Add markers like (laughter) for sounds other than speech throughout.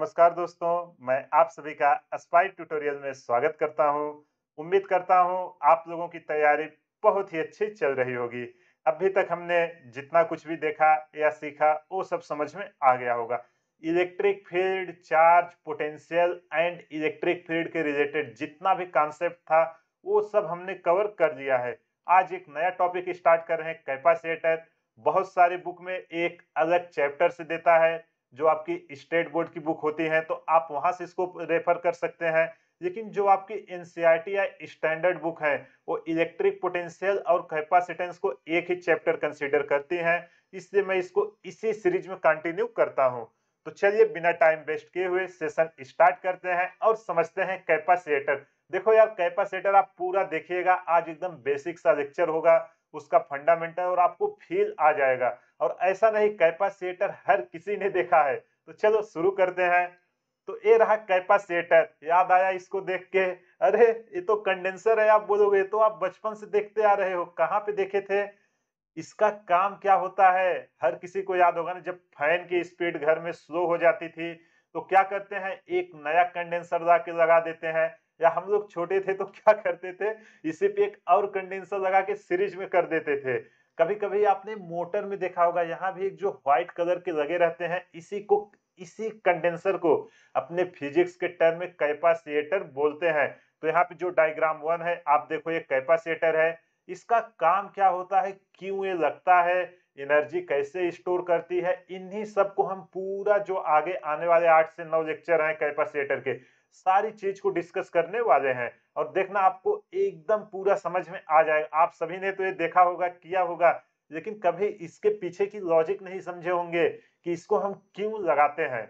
नमस्कार दोस्तों मैं आप सभी का स्पाइट ट्यूटोरियल में स्वागत करता हूं उम्मीद करता हूं आप लोगों की तैयारी बहुत ही अच्छी चल रही होगी अभी तक हमने जितना कुछ भी देखा या सीखा वो सब समझ में आ गया होगा electric field charge potential and electric field के रिलेटेड जितना भी कॉन्सेप्ट था वो सब हमने कवर कर लिया है आज एक नया टॉपिक स्टार्ट कर रहे हैं कैपासिटर बहुत सारी बुक में एक अलग चैप्टर से देता है जो आपकी स्टेट बोर्ड की बुक होती है तो आप वहां से इसको रेफर कर सकते हैं लेकिन जो आपकी एनसीईआरटी e या स्टैंडर्ड बुक है वो इलेक्ट्रिक पोटेंशियल और कैपेसिटेंस को एक ही चैप्टर कंसीडर करती है इसलिए मैं इसको इसी सीरीज में कंटिन्यू करता हूँ तो चलिए बिना टाइम वेस्ट किए हुए सेशन स्टार्ट करते हैं और समझते हैं कैपासीटर देखो यार कैपासीटर आप पूरा देखिएगा आज एकदम बेसिक सा लेक्चर होगा उसका फंडामेंटल और आपको फील आ जाएगा और ऐसा नहीं कैपासिएटर हर किसी ने देखा है तो चलो शुरू करते हैं तो ये रहा कैपासिएटर याद आया इसको देख के अरे ये तो कंडेंसर है आप बोलोगे तो आप बचपन से देखते आ रहे हो कहाँ पे देखे थे इसका काम क्या होता है हर किसी को याद होगा ना जब फैन की स्पीड घर में स्लो हो जाती थी तो क्या करते हैं एक नया कंडेंसर जाके लगा देते हैं या हम लोग छोटे थे तो क्या करते थे इसी पे एक और कंडेंसर लगा के सीरीज में कर देते थे कभी कभी आपने मोटर में देखा होगा यहाँ भी एक जो व्हाइट कलर के लगे रहते हैं इसी को इसी कंडेंसर को अपने फिजिक्स के टर्म में कैपासिएटर बोलते हैं तो यहाँ पे जो डायग्राम वन है आप देखो ये कैपासिएटर है इसका काम क्या होता है क्यों ये लगता है एनर्जी कैसे स्टोर करती है इन्हीं सब को हम पूरा जो आगे आने वाले आठ से नौ लेक्चर हैं कैपासिएटर के सारी चीज को डिस्कस करने वाले हैं और देखना आपको एकदम पूरा समझ में आ जाएगा आप सभी ने तो ये देखा होगा किया होगा लेकिन कभी इसके पीछे की लॉजिक नहीं समझे होंगे कि इसको हम क्यों लगाते हैं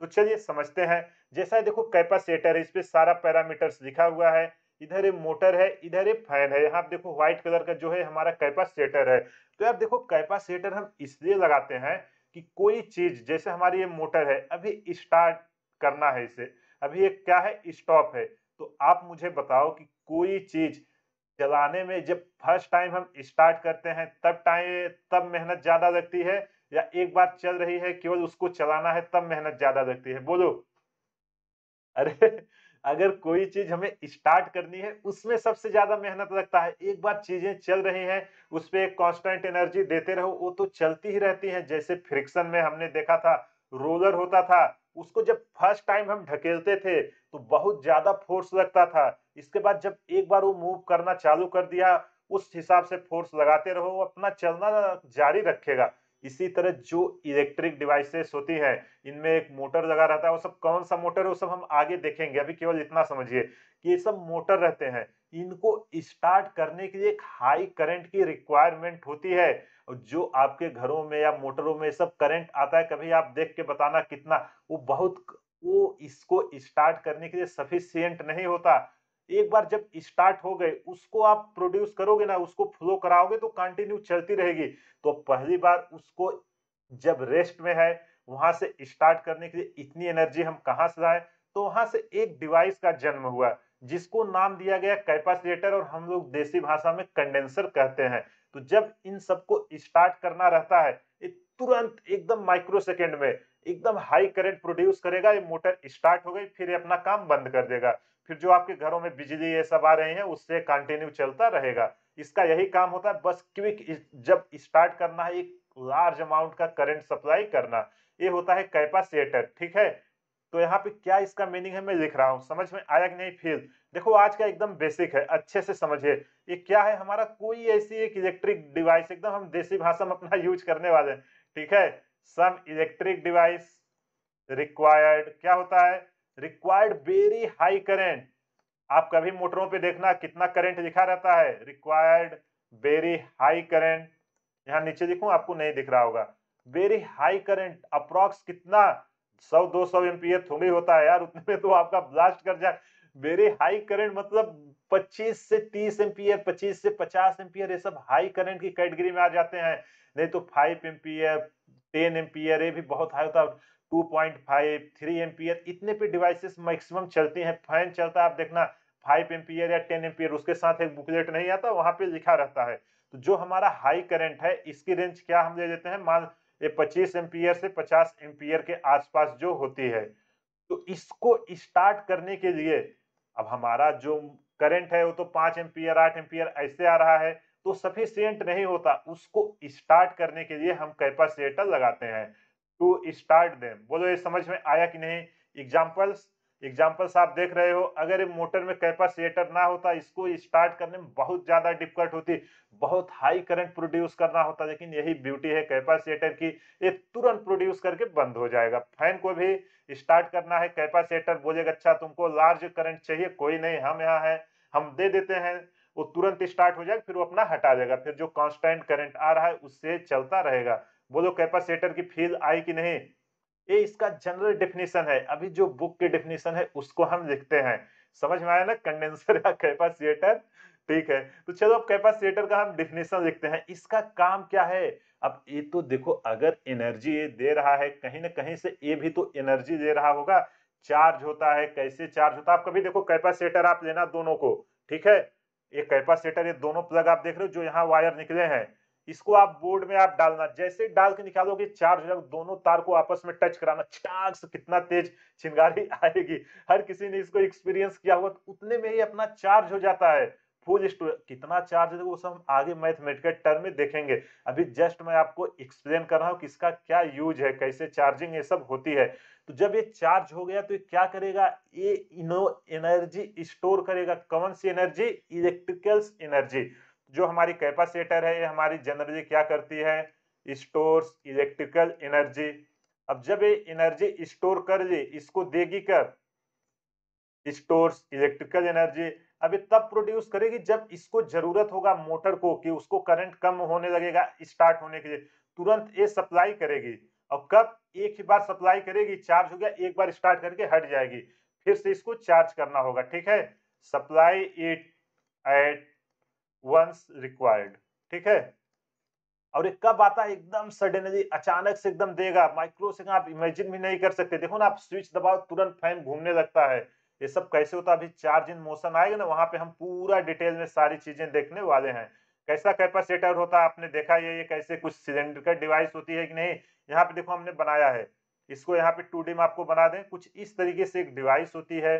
तो चलिए समझते हैं जैसा है देखो कैपासिटर है इस पर सारा पैरामीटर्स लिखा हुआ है इधर ये मोटर है इधर ये फैन है यहाँ आप देखो व्हाइट कलर का जो है हमारा कैपासिटर है तो यार देखो कैपासिटर हम इसलिए लगाते हैं कि कोई चीज जैसे हमारी ये मोटर है अभी स्टार्ट करना है इसे अभी ये क्या है स्टॉप है तो आप मुझे बताओ कि कोई चीज चलाने में जब फर्स्ट टाइम हम स्टार्ट करते हैं तब टाइम तब मेहनत ज्यादा लगती है या एक बार चल रही है केवल उसको चलाना है तब मेहनत ज्यादा लगती है बोलो अरे अगर कोई चीज हमें स्टार्ट करनी है उसमें सबसे ज्यादा मेहनत लगता है एक बार चीजें चल रही हैं उस पर एक कॉन्स्टेंट एनर्जी देते रहो वो तो चलती ही रहती है जैसे फ्रिक्शन में हमने देखा था रोलर होता था उसको जब फर्स्ट टाइम हम ढकेलते थे तो बहुत ज्यादा फोर्स लगता था इसके बाद जब एक बार वो मूव करना चालू कर दिया उस हिसाब से फोर्स लगाते रहो वो अपना चलना जारी रखेगा इसी तरह जो इलेक्ट्रिक डिवाइसेस होती है इनमें एक मोटर लगा रहता है वो सब कौन सा मोटर है वो सब हम आगे देखेंगे अभी केवल इतना समझिए कि ये सब मोटर रहते हैं इनको स्टार्ट करने के लिए एक हाई करंट की रिक्वायरमेंट होती है जो आपके घरों में या मोटरों में सब करंट आता है कभी आप देख के बताना कितना वो बहुत वो इसको स्टार्ट करने के लिए सफिशियंट नहीं होता एक बार जब स्टार्ट हो गए उसको आप प्रोड्यूस करोगे ना उसको फ्लो कराओगे तो कंटिन्यू चलती रहेगी तो पहली बार उसको जब रेस्ट में है वहां से स्टार्ट करने के लिए इतनी एनर्जी हम कहां से लाए तो वहां से एक डिवाइस का जन्म हुआ जिसको नाम दिया गया कैपेसिटर और हम लोग देसी भाषा में कंडेंसर कहते हैं तो जब इन सबको स्टार्ट करना रहता है तुरंत एकदम माइक्रो सेकेंड में एकदम हाई करंट प्रोड्यूस करेगा ये मोटर स्टार्ट हो गई फिर ये अपना काम बंद कर देगा फिर जो आपके घरों में बिजली ये सब आ रही है उससे कंटिन्यू चलता रहेगा इसका यही काम होता है बस क्विक जब स्टार्ट करना है एक लार्ज अमाउंट का करंट सप्लाई करना ये होता है कैपेसिटर ठीक है तो यहाँ पे क्या इसका मीनिंग है मैं लिख रहा हूँ समझ में आया कि नहीं फिर देखो आज का एकदम बेसिक है अच्छे से समझिए ये क्या है हमारा कोई ऐसी एक इलेक्ट्रिक डिवाइस एकदम हम देसी भाषा में अपना यूज करने वाले हैं ठीक है सम इलेक्ट्रिक डिवाइस रिक्वायर्ड क्या होता है रिक्वायर्ड वेरी हाई करेंट आप कभी मोटरों पे देखना कितना करंट लिखा रहता है रिक्वायर्ड वेरी हाई करंट यहाँ नीचे लिखू आपको नहीं दिख रहा होगा वेरी हाई करंट अप्रॉक्स कितना सौ दो सौ एमपीए थोड़े होता है यार उतने में तो आपका ब्लास्ट कर जाए वेरी हाई करंट मतलब 25 से 30 एम्पियर 25 से 50 एम्पियर ये सब हाई करंट की कैटेगरी में आ जाते हैं नहीं तो 5 एम्पियर 10 एम्पियर ये भी बहुत हाई होता है 2.5 3 एम्पियर इतने पे डिवाइसेस मैक्सिमम चलती हैं फैन चलता है आप देखना 5 एम्पियर या 10 एम्पियर उसके साथ एक बुकलेट नहीं आता वहां पर लिखा रहता है तो जो हमारा हाई करंट है इसकी रेंज क्या हम ले लेते हैं मान ये 25 एम्पियर से 50 एम्पियर के आसपास जो होती है तो इसको स्टार्ट करने के लिए अब हमारा जो करंट है वो तो 5 एम्पियर 8 एम्पियर ऐसे आ रहा है तो सफिशियंट नहीं होता उसको स्टार्ट करने के लिए हम कैपासीटर लगाते हैं टू स्टार्ट देम बोलो ये समझ में आया कि नहीं एग्जाम्पल्स एग्जाम्पल्स आप देख रहे हो अगर ये मोटर में कैपेसिटर ना होता इसको स्टार्ट करने में बहुत ज़्यादा डिफिकल्ट होती बहुत हाई करंट प्रोड्यूस करना होता लेकिन यही ब्यूटी है कैपेसिटर की ये तुरंत प्रोड्यूस करके बंद हो जाएगा फैन को भी स्टार्ट करना है कैपेसिटर बोलेगा अच्छा तुमको लार्ज करंट चाहिए कोई नहीं हम यहाँ है हम दे देते हैं वो तुरंत स्टार्ट हो जाएगा फिर वो अपना हटा देगा फिर जो कॉन्स्टेंट करंट आ रहा है उससे चलता रहेगा बोलो कैपेसिटर की फील आई कि नहीं ये इसका जनरल डेफिनेशन है अभी जो बुक की डेफिनेशन है उसको हम लिखते हैं समझ में आया ना कंडेंसर या कैपासिएटर ठीक है तो चलो अब कैपेसिटर का हम डेफिनेशन लिखते हैं इसका काम क्या है अब ये तो देखो अगर एनर्जी ये दे रहा है कहीं ना कहीं से ये भी तो एनर्जी दे रहा होगा चार्ज होता है कैसे चार्ज होता है आप कभी देखो कैपेसिटर आप लेना दोनों को ठीक है ये कैपेसिटर ये दोनों प्लग आप देख रहे हो जो यहाँ वायर निकले हैं इसको आप बोर्ड में आप डालना जैसे डाल के निकालोगे चार्ज हो जाएगा दोनों तार को आपस में टच कराना चाक से कितना तेज चिंगारी (laughs) आएगी हर किसी ने इसको एक्सपीरियंस किया होगा तो उतने में ही अपना चार्ज हो जाता है फुल स्टोरेज कितना चार्ज है वो सब आगे मैथमेटिकल टर्म में देखेंगे अभी जस्ट मैं आपको एक्सप्लेन कर रहा हूँ कि इसका क्या यूज है कैसे चार्जिंग ये सब होती है तो जब ये चार्ज हो गया तो ये क्या करेगा ये इनो एनर्जी स्टोर करेगा कौन सी एनर्जी इलेक्ट्रिकल्स एनर्जी जो हमारी कैपेसिटर है ये हमारी जनरली क्या करती है स्टोर इलेक्ट्रिकल एनर्जी अब जब ये एनर्जी स्टोर कर ले इसको देगी कर स्टोर इलेक्ट्रिकल एनर्जी अभी तब प्रोड्यूस करेगी जब इसको जरूरत होगा मोटर को कि उसको करंट कम होने लगेगा स्टार्ट होने के लिए तुरंत ये सप्लाई करेगी और कब एक ही बार सप्लाई करेगी चार्ज हो गया एक बार स्टार्ट करके हट जाएगी फिर से इसको चार्ज करना होगा ठीक है supply it at once required ठीक है और ये कब आता है एकदम सडनली अचानक से एकदम देगा माइक्रो से आप इमेजिन भी नहीं कर सकते देखो ना आप स्विच दबाओ तुरंत फैन घूमने लगता है ये सब कैसे होता है अभी चार्ज इन मोशन आएगा ना वहां पे हम पूरा डिटेल में सारी चीजें देखने वाले हैं कैसा कैपेसिटर होता है आपने देखा ये ये कैसे कुछ सिलेंडर का डिवाइस होती है कि नहीं यहाँ पे देखो हमने बनाया है इसको यहाँ पे टू में आपको बना दें कुछ इस तरीके से एक डिवाइस होती है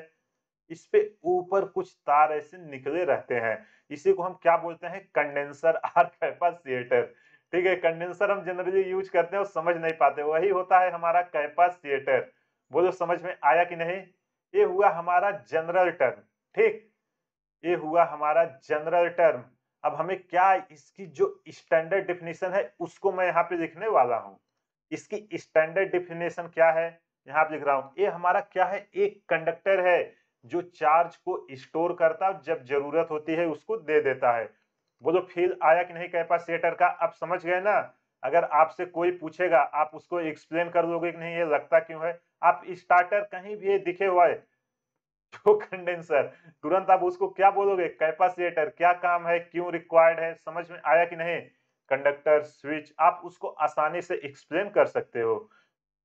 इस पे ऊपर कुछ तार ऐसे निकले रहते हैं इसी को हम क्या बोलते हैं कंडेंसर आर कैपासिएटर ठीक है कंडेंसर हम जनरली यूज करते हैं और समझ नहीं पाते वही होता है हमारा कैपासिएटर बोलो समझ में आया कि नहीं ये हुआ हमारा जनरल टर्म ठीक ये हुआ हमारा जनरल टर्म अब हमें क्या इसकी जो स्टैंडर्ड डिफिनेशन है उसको मैं यहाँ पे लिखने वाला हूँ इसकी स्टैंडर्ड डिफिनेशन क्या है यहाँ पे लिख रहा हूँ ये हमारा क्या है एक कंडक्टर है जो चार्ज को स्टोर करता है जब जरूरत होती है उसको दे देता है वो जो फील आया कि नहीं कैपेसिटर का आप समझ गए ना अगर आपसे कोई पूछेगा आप उसको एक्सप्लेन कर दोगे कि नहीं ये लगता क्यों है आप स्टार्टर कहीं भी दिखे हुआ है जो (laughs) तो कंडेंसर तुरंत आप उसको क्या बोलोगे कैपेसिटर क्या काम है क्यों रिक्वायर्ड है समझ में आया कि नहीं कंडक्टर स्विच आप उसको आसानी से एक्सप्लेन कर सकते हो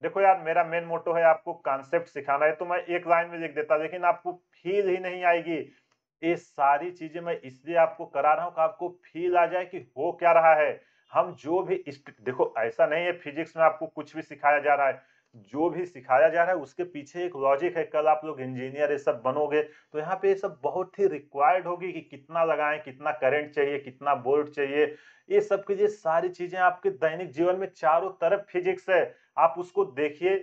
देखो यार मेरा मेन मोटो है आपको कॉन्सेप्ट सिखाना है तो मैं एक लाइन में लिख देता लेकिन आपको फील ही नहीं आएगी ये सारी चीजें मैं इसलिए आपको करा रहा हूँ कि आपको फील आ जाए कि हो क्या रहा है हम जो भी देखो ऐसा नहीं है फिजिक्स में आपको कुछ भी सिखाया जा रहा है जो भी सिखाया जा रहा है उसके पीछे एक लॉजिक है कल आप लोग इंजीनियर ये सब बनोगे तो यहाँ पे ये सब बहुत ही रिक्वायर्ड होगी कि कितना लगाएं कितना करंट चाहिए कितना बोल्ट चाहिए ये सब के लिए सारी चीजें आपके दैनिक जीवन में चारों तरफ फिजिक्स है आप उसको देखिए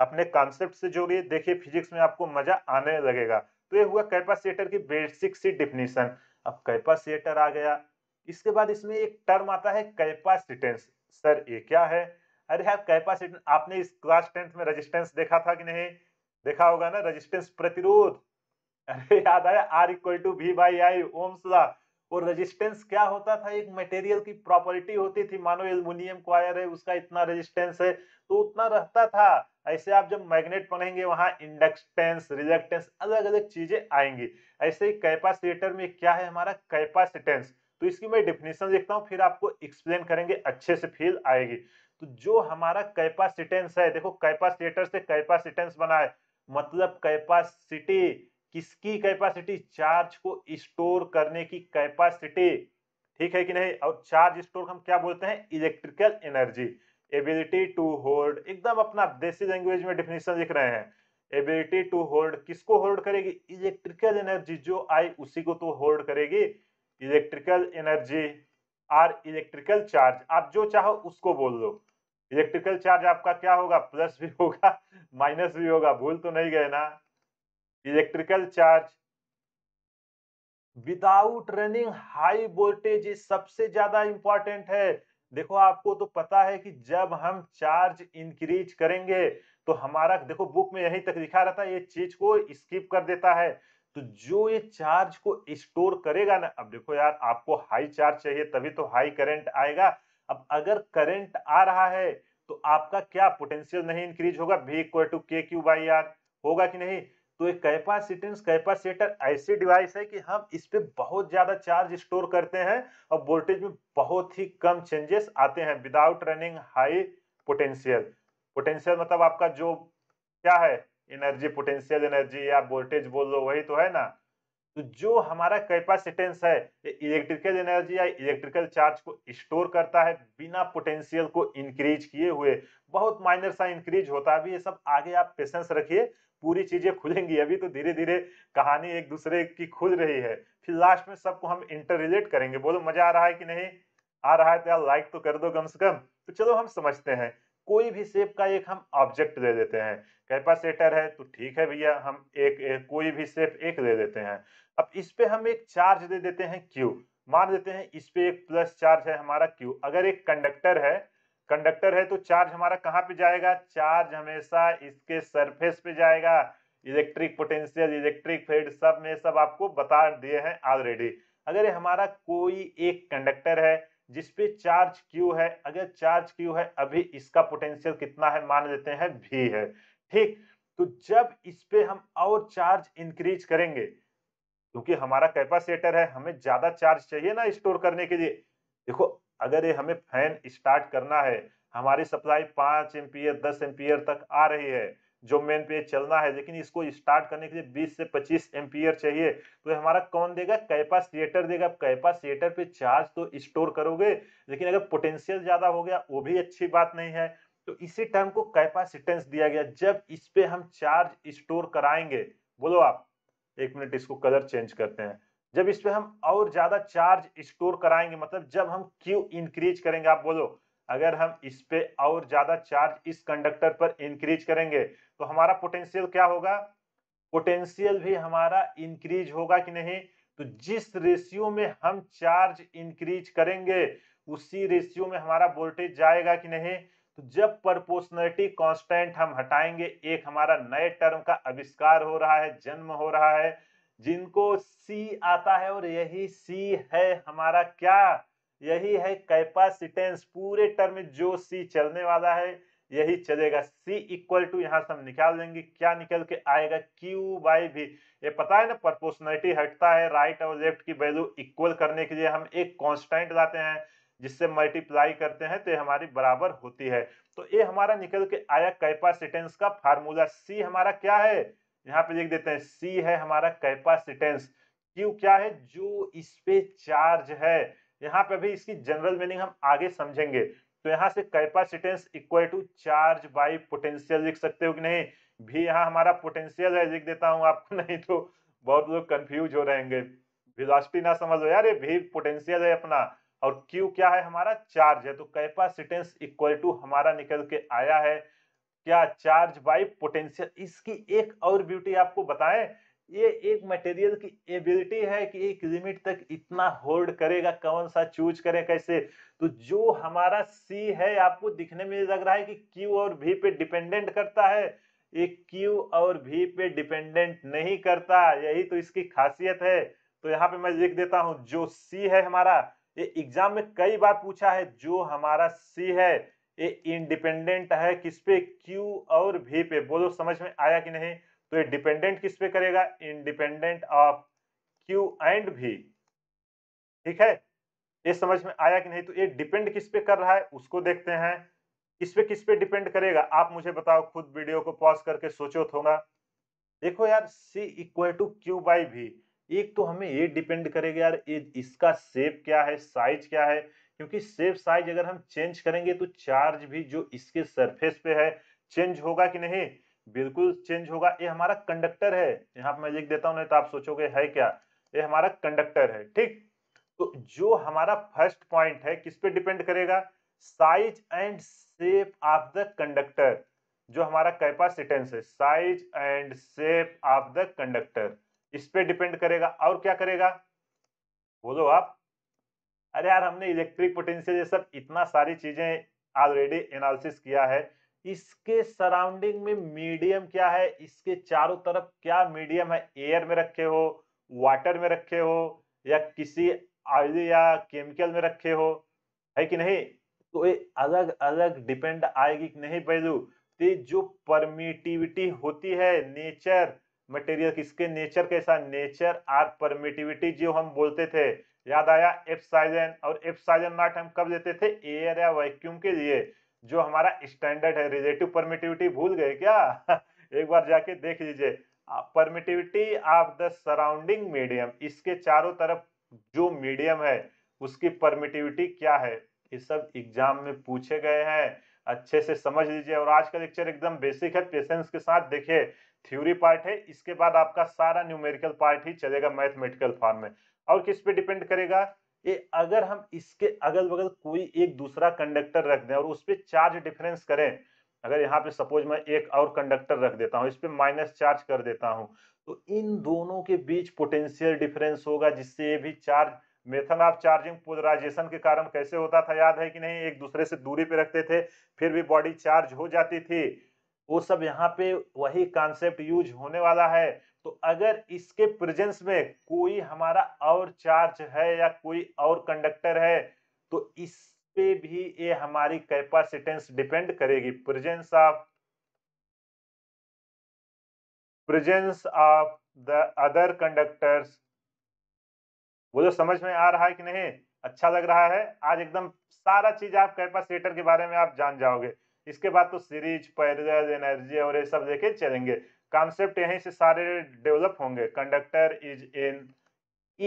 अपने कॉन्सेप्ट से जोड़िए देखिए फिजिक्स में आपको मजा आने लगेगा तो ये हुआ कैपासिएटर की बेसिक सी डिफिनीशन अब कैपासिएटर आ गया इसके बाद इसमें एक टर्म आता है कैपासिटेंस सर ये क्या है अरे यार कैपासिटेंस आपने इस क्लास टेंथ में रेजिस्टेंस देखा था कि नहीं देखा होगा ना रेजिस्टेंस प्रतिरोध अरे याद आया R equal to V by I Ohm's law और रेजिस्टेंस क्या होता था एक मटेरियल की प्रॉपर्टी होती थी मानो एल्युमिनियम क्वायर है उसका इतना रेजिस्टेंस है तो उतना रहता था ऐसे आप जब मैग्नेट पढ़ेंगे वहाँ इंडक्टेंस रिजेक्टेंस अलग अलग चीजें आएंगी ऐसे ही कैपासिटर में क्या है हमारा कैपासिटेंस तो इसकी मैं डिफिनेशन लिखता हूँ फिर आपको एक्सप्लेन करेंगे अच्छे से फील आएगी तो जो हमारा कैपासिटेंस है देखो कैपासिटर से कैपासिटेंस बना है मतलब कैपासिटी किसकी कैपेसिटी चार्ज को स्टोर करने की कैपेसिटी ठीक है कि नहीं और चार्ज स्टोर हम क्या बोलते हैं electrical energy ability to hold एकदम अपना देसी लैंग्वेज में डिफिनेशन लिख रहे हैं एबिलिटी टू होल्ड किसको होल्ड करेगी इलेक्ट्रिकल एनर्जी जो आई उसी को तो होल्ड करेगी electrical energy or electrical charge आप जो चाहो उसको बोल दो इलेक्ट्रिकल चार्ज आपका क्या होगा प्लस भी होगा माइनस भी होगा भूल तो नहीं गए ना electrical charge without running high voltage सबसे ज्यादा इंपॉर्टेंट है देखो आपको तो पता है कि जब हम चार्ज इंक्रीज करेंगे तो हमारा देखो बुक में यही तक दिखा रहा था ये चीज को स्किप कर देता है तो जो ये चार्ज को स्टोर करेगा ना अब देखो यार आपको हाई चार्ज चाहिए तभी तो हाई करंट आएगा अब अगर करंट आ रहा है तो आपका क्या पोटेंशियल नहीं इंक्रीज होगा भी equal to K Q by R होगा कि नहीं तो एक कैपासिटेंस कैपासिटर ऐसी डिवाइस है कि हम इस पर बहुत ज़्यादा चार्ज स्टोर करते हैं और वोल्टेज में बहुत ही कम चेंजेस आते हैं without running high potential potential मतलब आपका जो क्या है एनर्जी पोटेंशियल एनर्जी या वोल्टेज बोल लो वही तो है ना तो जो हमारा कैपासिटेंस है इलेक्ट्रिकल एनर्जी या इलेक्ट्रिकल चार्ज को स्टोर करता है बिना पोटेंशियल को इंक्रीज किए हुए बहुत माइनर सा इंक्रीज होता है अभी ये सब आगे आप पेशेंस रखिए पूरी चीजें खुलेंगी अभी तो धीरे धीरे कहानी एक दूसरे की खुल रही है फिर लास्ट में सबको हम इंटर रिलेट करेंगे बोलो मजा आ रहा है कि नहीं आ रहा है तो यार लाइक तो कर दो कम से कम तो चलो हम समझते हैं कोई भी सेप का एक हम ऑब्जेक्ट ले लेते हैं कैपासीटर है तो ठीक है भैया हम एक, एक कोई भी सेप एक ले लेते हैं अब इस पे हम एक चार्ज दे देते हैं क्यू मान लेते हैं इस पे एक प्लस चार्ज है हमारा क्यू अगर एक कंडक्टर है कंडक्टर है तो चार्ज हमारा कहाँ पे जाएगा चार्ज हमेशा इसके सरफेस पे जाएगा इलेक्ट्रिक पोटेंशियल इलेक्ट्रिक फील्ड सब में सब आपको बता दिए हैं ऑलरेडी अगर ये हमारा कोई एक कंडक्टर है जिसपे चार्ज क्यू है अगर चार्ज क्यू है अभी इसका पोटेंशियल कितना है मान लेते हैं भी है ठीक तो जब इस पे हम और चार्ज इंक्रीज करेंगे क्योंकि हमारा कैपेसिटर है हमें ज्यादा चार्ज चाहिए ना स्टोर करने के लिए देखो अगर ये हमें फैन स्टार्ट करना है हमारी सप्लाई पाँच एम्पियर दस एम्पियर तक आ रही है जो मेन पे चलना है लेकिन इसको स्टार्ट करने के लिए 20 से 25 एम्पियर चाहिए तो हमारा कौन देगा कैपासिएटर देगा कैपासिएटर पे चार्ज तो स्टोर करोगे लेकिन अगर पोटेंशियल ज़्यादा हो गया वो भी अच्छी बात नहीं है तो इसी टर्म को कैपासिटेंस दिया गया जब इस पे हम चार्ज स्टोर कराएंगे बोलो आप एक मिनट इसको कलर चेंज करते हैं जब इस पर हम और ज्यादा चार्ज स्टोर कराएंगे मतलब जब हम क्यू इंक्रीज करेंगे आप बोलो अगर हम इस पे और ज्यादा चार्ज इस कंडक्टर पर इंक्रीज करेंगे तो हमारा पोटेंशियल क्या होगा पोटेंशियल भी हमारा इंक्रीज होगा कि नहीं तो जिस रेशियो में हम चार्ज इंक्रीज करेंगे उसी रेशियो में हमारा वोल्टेज जाएगा कि नहीं तो जब प्रपोर्शनलिटी कांस्टेंट हम हटाएंगे एक हमारा नए टर्म का आविष्कार हो रहा है जन्म हो रहा है जिनको सी आता है और यही सी है हमारा क्या यही है कैपासिटेंस पूरे टर्म में जो सी चलने वाला है यही चलेगा C इक्वल टू यहां से हम निकाल देंगे क्या निकल के आएगा Q बाई भी ये पता है ना प्रपोर्शनलिटी हटता है राइट और लेफ्ट की वैल्यू इक्वल करने के लिए हम एक कांस्टेंट लाते हैं जिससे मल्टीप्लाई करते हैं तो ये हमारी बराबर होती है तो ये हमारा निकल के आया कैपासिटेंस का फार्मूला C हमारा क्या है यहाँ पे देख देते हैं सी है हमारा कैपासिटेंस क्यू क्या है जो इस पे चार्ज है यहाँ पे भी इसकी जनरल मीनिंग हम आगे समझेंगे तो यहाँ से capacitance equal to charge by potential लिख सकते हो कि नहीं भी यहाँ हमारा पोटेंशियल है लिख देता हूँ आपको नहीं तो बहुत लोग कंफ्यूज हो रहेंगे वेलोसिटी ना समझ लो यार ये भी पोटेंशियल है अपना और क्यू क्या है हमारा चार्ज है तो कैपासिटेंस इक्वल टू हमारा निकल के आया है क्या चार्ज बाय पोटेंशियल इसकी एक और ब्यूटी आपको बताएं ये एक मटेरियल की एबिलिटी है कि एक लिमिट तक इतना होल्ड करेगा कौन सा चूज करें कैसे तो जो हमारा सी है आपको दिखने में लग रहा है कि क्यू और भी पे डिपेंडेंट करता है ये क्यू और भी पे डिपेंडेंट नहीं करता यही तो इसकी खासियत है तो यहाँ पे मैं लिख देता हूँ जो सी है हमारा ये एग्जाम में कई बार पूछा है जो हमारा सी है ये इंडिपेंडेंट है किस पे क्यू और भी पे बोलो समझ में आया कि नहीं तो ये डिपेंडेंट किस पे करेगा इंडिपेंडेंट ऑफ क्यू एंड भी ठीक है ये समझ में आया कि नहीं तो ये डिपेंड किस पे कर रहा है उसको देखते हैं किस पे किस पे डिपेंड करेगा आप मुझे बताओ खुद वीडियो को पॉज करके सोचो थोड़ा देखो यार C equal to Q by V एक तो हमें ये डिपेंड करेगा यार इसका शेप क्या है साइज क्या है क्योंकि सेव साइज अगर हम चेंज करेंगे तो चार्ज भी जो इसके सरफेस पे है चेंज होगा कि नहीं बिल्कुल चेंज होगा ये हमारा कंडक्टर है यहाँ पर मैं लिख देता हूँ नहीं तो आप सोचोगे है क्या ये हमारा कंडक्टर है ठीक तो जो हमारा फर्स्ट पॉइंट है किस पे डिपेंड करेगा size and shape of the conductor जो हमारा कैपासिटेंस है size and shape of the conductor इस पे डिपेंड करेगा और क्या करेगा बोलो आप अरे यार हमने इलेक्ट्रिक पोटेंशियल ये सब इतना सारी चीजें ऑलरेडी एनालिसिस किया है इसके सराउंडिंग में मीडियम क्या है इसके चारों तरफ क्या मीडियम है एयर में रखे हो वाटर में रखे हो या किसी ऑयल या केमिकल में रखे हो है कि नहीं तो ये अलग अलग डिपेंड आएगी कि नहीं पहलू तो जो परमिटिविटी होती है नेचर मटेरियल किसके नेचर कैसा नेचर आर परमिटिविटी जो हम बोलते थे याद आया एप्साइजन और एप्साइजन नॉट हम कब लेते थे एयर या वैक्यूम के लिए जो हमारा स्टैंडर्ड है रिलेटिव परमिटिविटी भूल गए क्या (laughs) एक बार जाके देख लीजिए permittivity of the surrounding medium इसके चारों तरफ जो मीडियम है उसकी परमिटिविटी क्या है ये सब एग्जाम में पूछे गए हैं अच्छे से समझ लीजिए और आज का लेक्चर एकदम बेसिक है पेशेंस के साथ देखिए थ्योरी पार्ट है इसके बाद आपका सारा न्यूमेरिकल पार्ट ही चलेगा मैथमेटिकल फॉर्म में और किस पे डिपेंड करेगा ये अगर हम इसके अगल बगल कोई एक दूसरा कंडक्टर रख दें और उस पर चार्ज डिफरेंस करें अगर यहाँ पे सपोज मैं एक और कंडक्टर रख देता हूँ इस पर माइनस चार्ज कर देता हूँ तो इन दोनों के बीच पोटेंशियल डिफरेंस होगा जिससे ये भी charge method of charging polarization के कारण कैसे होता था याद है कि नहीं एक दूसरे से दूरी पे रखते थे फिर भी बॉडी चार्ज हो जाती थी वो सब यहाँ पे वही कॉन्सेप्ट यूज होने वाला है तो अगर इसके प्रेजेंस में कोई हमारा और चार्ज है या कोई और कंडक्टर है तो इस पे भी ये हमारी कैपेसिटेंस डिपेंड करेगी presence of presence of the other conductors वो जो समझ में आ रहा है कि नहीं अच्छा लग रहा है आज एकदम सारा चीज आप कैपेसिटर के बारे में आप जान जाओगे इसके बाद तो सीरीज पैरज एनर्जी और ये सब देखे चलेंगे कॉन्सेप्ट यहीं से सारे डेवलप होंगे conductor is in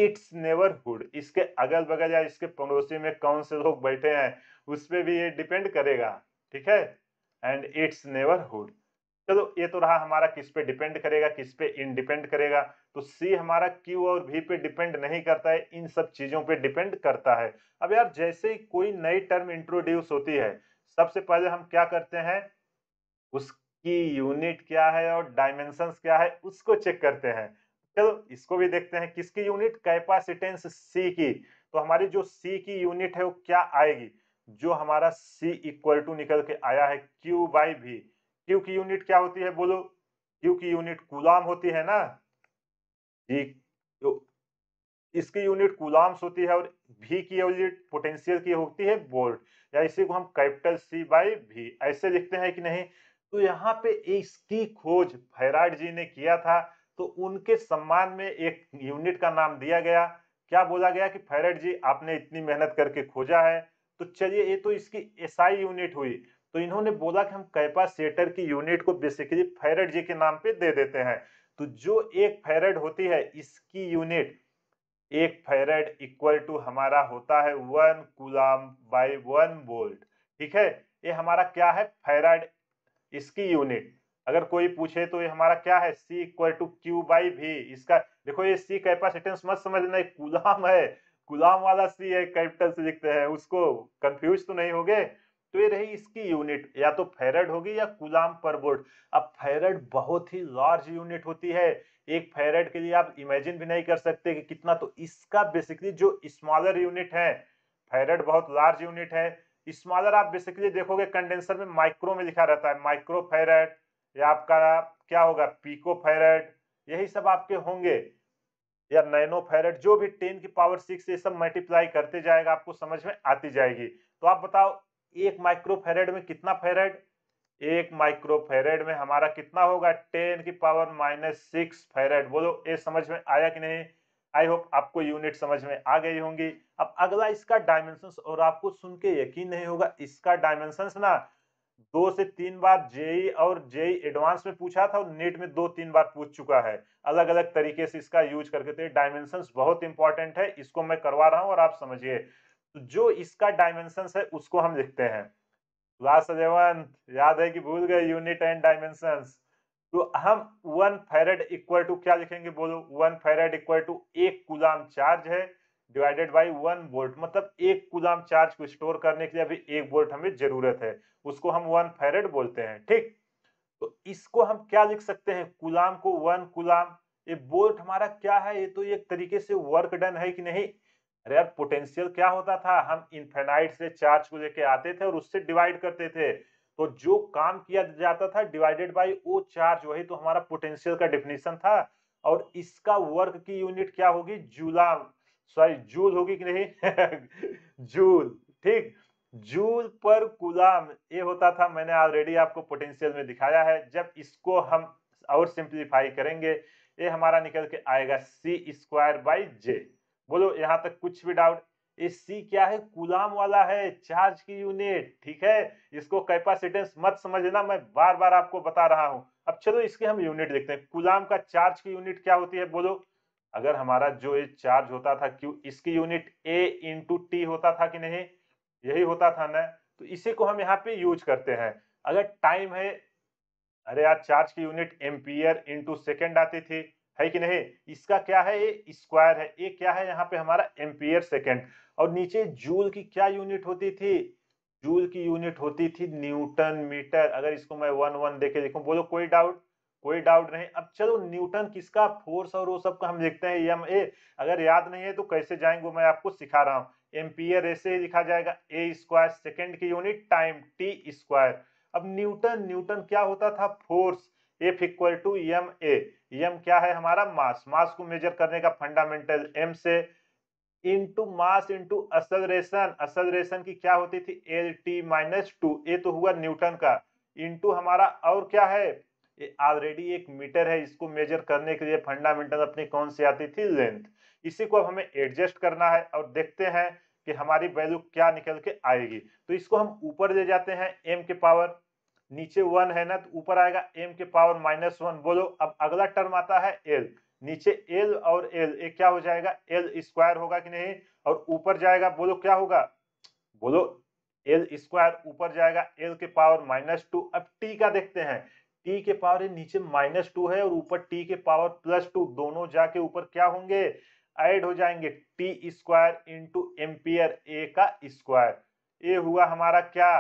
its neighbourhood इसके अगल बगल या इसके पड़ोसी में कौन से लोग बैठे हैं उस पर भी ये डिपेंड करेगा ठीक है एंड इट्स नेबरहुड चलो ये तो रहा हमारा किस पे डिपेंड करेगा किस पे इन डिपेंड करेगा तो सी हमारा क्यू और भी पे डिपेंड नहीं करता है इन सब चीजों पे डिपेंड करता है अब यार जैसे ही कोई नई टर्म इंट्रोड्यूस होती है सबसे पहले हम क्या करते हैं उसकी यूनिट क्या है और डायमेंशन क्या है उसको चेक करते हैं चलो इसको भी देखते हैं किसकी यूनिट कैपासिटेंस सी की तो हमारी जो सी की यूनिट है वो क्या आएगी जो हमारा सी इक्वल टू निकल के आया है क्यू बाई भी क्यू की यूनिट क्या होती है बोलो क्यू की यूनिट गुलाम होती है ना जी तो इसकी यूनिट कुलाम्स होती है और भी की यूनिट पोटेंशियल की होती है बोल्ट या इसी को हम कैपिटल सी बाई भी ऐसे लिखते हैं कि नहीं तो यहाँ पे इसकी खोज फैराइड जी ने किया था तो उनके सम्मान में एक यूनिट का नाम दिया गया क्या बोला गया कि फैराइड जी आपने इतनी मेहनत करके खोजा है तो चलिए ये तो इसकी एसआई यूनिट हुई तो इन्होंने बोला कि हम सेटर की यूनिट को बेसिकली फैराइड जी के नाम पे दे देते हैं तो जो एक फैराइड होती है इसकी यूनिट एक फेरेड इक्वल टू हमारा होता है one coulomb by one volt ठीक है ये हमारा क्या है फेरेड इसकी यूनिट अगर कोई पूछे तो ये हमारा क्या है C equal to Q by V इसका देखो ये सी कैपेसिटेंस मत समझना कुलाम है गुलाम वाला सी है कैपिटल से लिखते हैं उसको कंफ्यूज तो नहीं होगे तो ये रही इसकी यूनिट या तो फेरेड होगी या गुलाम पर वोल्ट अब फेरेड बहुत ही लार्ज यूनिट होती है एक फेरेड के लिए आप इमेजिन भी नहीं कर सकते कि कितना तो इसका बेसिकली जो स्मॉलर यूनिट है फेरेड बहुत लार्ज यूनिट है स्मॉलर आप बेसिकली देखोगे कंडेंसर में माइक्रो में लिखा रहता है माइक्रो फेरेड या आपका क्या होगा पीको फेरेड यही सब आपके होंगे या नैनो फेरेड जो भी टेन की पावर सिक्स ये सब मल्टीप्लाई करते जाएगा आपको समझ में आती जाएगी तो आप बताओ एक माइक्रो फेरेड में कितना फेरेड एक फेरेड में हमारा कितना होगा टेन की पावर माइनस सिक्स फेरेड बोलो ये समझ में आया कि नहीं आई होप आपको यूनिट समझ में आ गई होंगी अब अगला इसका डायमेंशन और आपको सुन के यकीन नहीं होगा इसका डायमेंशन ना दो से तीन बार जेई और जेई एडवांस में पूछा था और नेट में दो तीन बार पूछ चुका है अलग अलग तरीके से इसका यूज करके थे तो डायमेंशन बहुत इंपॉर्टेंट है इसको मैं करवा रहा हूँ और आप समझिए तो जो इसका डायमेंशन है उसको हम लिखते हैं लास्ट सजेवन याद है कि भूल गए यूनिट एंड डायमेंशन तो हम वन फेरेड इक्वल टू क्या लिखेंगे बोलो वन फेरेड इक्वल टू एक कुलाम चार्ज है डिवाइडेड बाय वन वोल्ट मतलब एक कुलाम चार्ज को स्टोर करने के लिए अभी एक वोल्ट हमें जरूरत है उसको हम वन फेरेड बोलते हैं ठीक तो इसको हम क्या लिख सकते हैं कुलाम को वन कुलाम ये बोल्ट हमारा क्या है ये तो एक तरीके से वर्क डन है कि नहीं अरे यार पोटेंशियल क्या होता था हम इनफेनाइट से चार्ज को लेके आते थे और उससे डिवाइड करते थे तो जो काम किया जाता था डिवाइडेड बाई वो चार्ज वही तो हमारा पोटेंशियल का डेफिनेशन था और इसका वर्क की यूनिट क्या होगी जूला सॉरी जूल होगी कि नहीं जूल (laughs) ठीक जूल पर गुलाम ये होता था मैंने ऑलरेडी आपको पोटेंशियल में दिखाया है जब इसको हम और सिंप्लीफाई करेंगे ये हमारा निकल के आएगा सी स्क्वायर बाई जे बोलो यहाँ तक कुछ भी डाउट ये सी क्या है कुलाम वाला है चार्ज की यूनिट ठीक है इसको कैपेसिटेंस मत समझना मैं बार बार आपको बता रहा हूं अब चलो इसके हम यूनिट देखते हैं कुलाम का चार्ज की यूनिट क्या होती है बोलो अगर हमारा जो ये चार्ज होता था क्यों इसकी यूनिट ए इंटू टी होता था कि नहीं यही होता था ना तो इसी को हम यहाँ पे यूज करते हैं अगर टाइम है अरे यार चार्ज की यूनिट एम्पियर इंटू सेकेंड आती थी है कि नहीं इसका क्या है ये स्क्वायर है ये क्या है यहाँ पे हमारा एम्पियर सेकेंड और नीचे जूल की क्या यूनिट होती थी जूल की यूनिट होती थी न्यूटन मीटर अगर इसको मैं वन वन देखे देखूं बोलो कोई डाउट कोई डाउट नहीं अब चलो न्यूटन किसका फोर्स और वो सब का हम देखते हैं एम ए अगर याद नहीं है तो कैसे जाएंगे मैं आपको सिखा रहा हूँ एम्पियर ऐसे ही लिखा जाएगा ए स्क्वायर सेकेंड की यूनिट टाइम टी स्क्वायर अब न्यूटन न्यूटन क्या होता था force F equal to M A M क्या है हमारा मास मास को मेजर करने का फंडामेंटल एम से into mass into acceleration acceleration की क्या होती थी L T minus two A तो हुआ न्यूटन का इनटू हमारा और क्या है ये ऑलरेडी एक मीटर है इसको मेजर करने के लिए फंडामेंटल अपनी कौन सी आती थी लेंथ इसी को अब हमें एडजस्ट करना है और देखते हैं कि हमारी वैल्यू क्या निकल के आएगी तो इसको हम ऊपर ले जाते हैं एम के पावर नीचे वन है ना तो ऊपर आएगा एम के पावर माइनस वन बोलो अब अगला टर्म आता है एल नीचे एल और एल एक क्या हो जाएगा एल स्क्वायर होगा कि नहीं और ऊपर जाएगा बोलो क्या होगा बोलो एल स्क्वायर ऊपर जाएगा एल के पावर माइनस टू अब टी का देखते हैं टी के पावर नीचे माइनस टू है और ऊपर टी के पावर प्लस टू दोनों जाके ऊपर क्या होंगे ऐड हो जाएंगे T square into ampere A का स्क्वायर ए हुआ हमारा क्या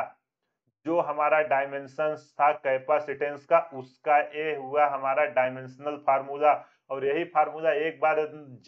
जो हमारा डायमेंशन था कैपासिटेंस का उसका ए हुआ हमारा डायमेंशनल फार्मूला और यही फार्मूला एक बार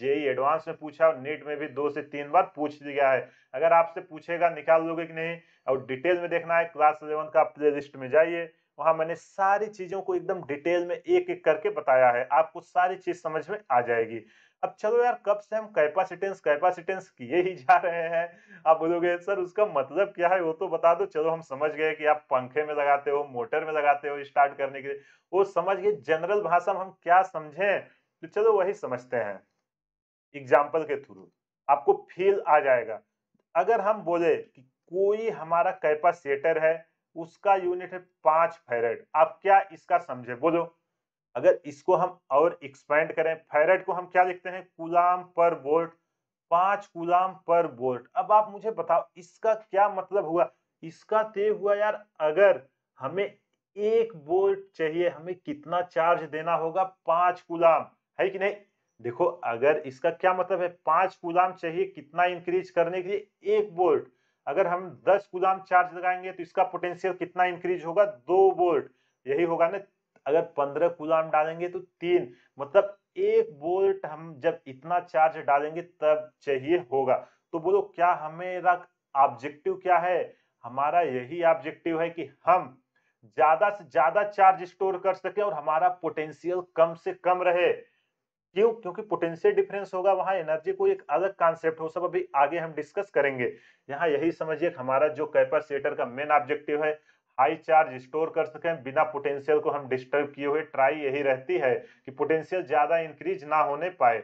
जेई एडवांस e में पूछा और नेट में भी दो से तीन बार पूछ लिया है अगर आपसे पूछेगा निकाल लोगे कि नहीं और डिटेल में देखना है क्लास इलेवन का प्ले लिस्ट में जाइए वहां मैंने सारी चीजों को एकदम डिटेल में एक एक करके बताया है आपको सारी चीज समझ में आ जाएगी अब चलो यार कब से हम कैपेसिटेंस कैपेसिटेंस किए ही जा रहे हैं आप बोलोगे सर उसका मतलब क्या है वो तो बता दो चलो हम समझ गए कि आप पंखे में लगाते हो मोटर में लगाते हो स्टार्ट करने के लिए वो समझ गए जनरल भाषा में हम क्या समझें तो चलो वही समझते हैं एग्जाम्पल के थ्रू आपको फील आ जाएगा अगर हम बोले कि कोई हमारा कैपासिटर है उसका यूनिट है पांच फेरेट आप क्या इसका समझे बोलो अगर इसको हम और एक्सपेंड करें फेरेट को हम क्या लिखते हैं कुलाम पर वोल्ट पांच कुलाम पर वोल्ट अब आप मुझे बताओ इसका क्या मतलब हुआ इसका तय हुआ यार अगर हमें एक वोल्ट चाहिए हमें कितना चार्ज देना होगा पांच कुलाम है कि नहीं देखो अगर इसका क्या मतलब है पांच कुलाम चाहिए कितना इंक्रीज करने के लिए एक वोल्ट अगर हम दस कुलाम चार्ज लगाएंगे तो इसका पोटेंशियल कितना इंक्रीज होगा दो वोल्ट यही होगा ना अगर पंद्रह कूलाम डालेंगे तो तीन मतलब एक बोल्ट हम जब इतना चार्ज डालेंगे तब चाहिए होगा तो बोलो क्या हमेरा ऑब्जेक्टिव क्या है हमारा यही ऑब्जेक्टिव है कि हम ज्यादा से ज्यादा चार्ज स्टोर कर सके और हमारा पोटेंशियल कम से कम रहे क्यों क्योंकि पोटेंशियल डिफरेंस होगा वहां एनर्जी को एक अलग कॉन्सेप्ट हो सब अभी आगे हम डिस्कस करेंगे यहाँ यही समझिए हमारा जो कैपेसिटर का मेन ऑब्जेक्टिव है हाई चार्ज स्टोर कर सकें बिना पोटेंशियल को हम डिस्टर्ब किए हुए ट्राई यही रहती है कि पोटेंशियल ज़्यादा इंक्रीज ना होने पाए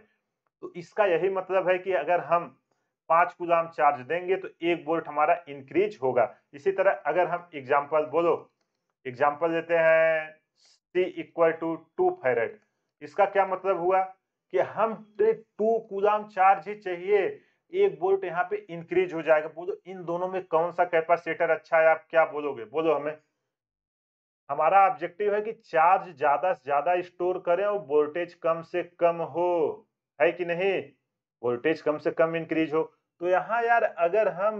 तो इसका यही मतलब है कि अगर हम पाँच गुलाम चार्ज देंगे तो एक वोल्ट हमारा इंक्रीज होगा इसी तरह अगर हम एग्जाम्पल बोलो एग्जाम्पल देते हैं C equal to two farad इसका क्या मतलब हुआ कि हम टू गुलाम चार्ज ही चाहिए एक वोल्ट यहाँ पे इंक्रीज हो जाएगा बोलो इन दोनों में कौन सा कैपेसिटर अच्छा है आप क्या बोलोगे बोलो हमें हमारा ऑब्जेक्टिव है कि चार्ज ज्यादा से ज्यादा स्टोर करें और वोल्टेज कम से कम हो है कि नहीं वोल्टेज कम से कम इंक्रीज हो तो यहाँ यार अगर हम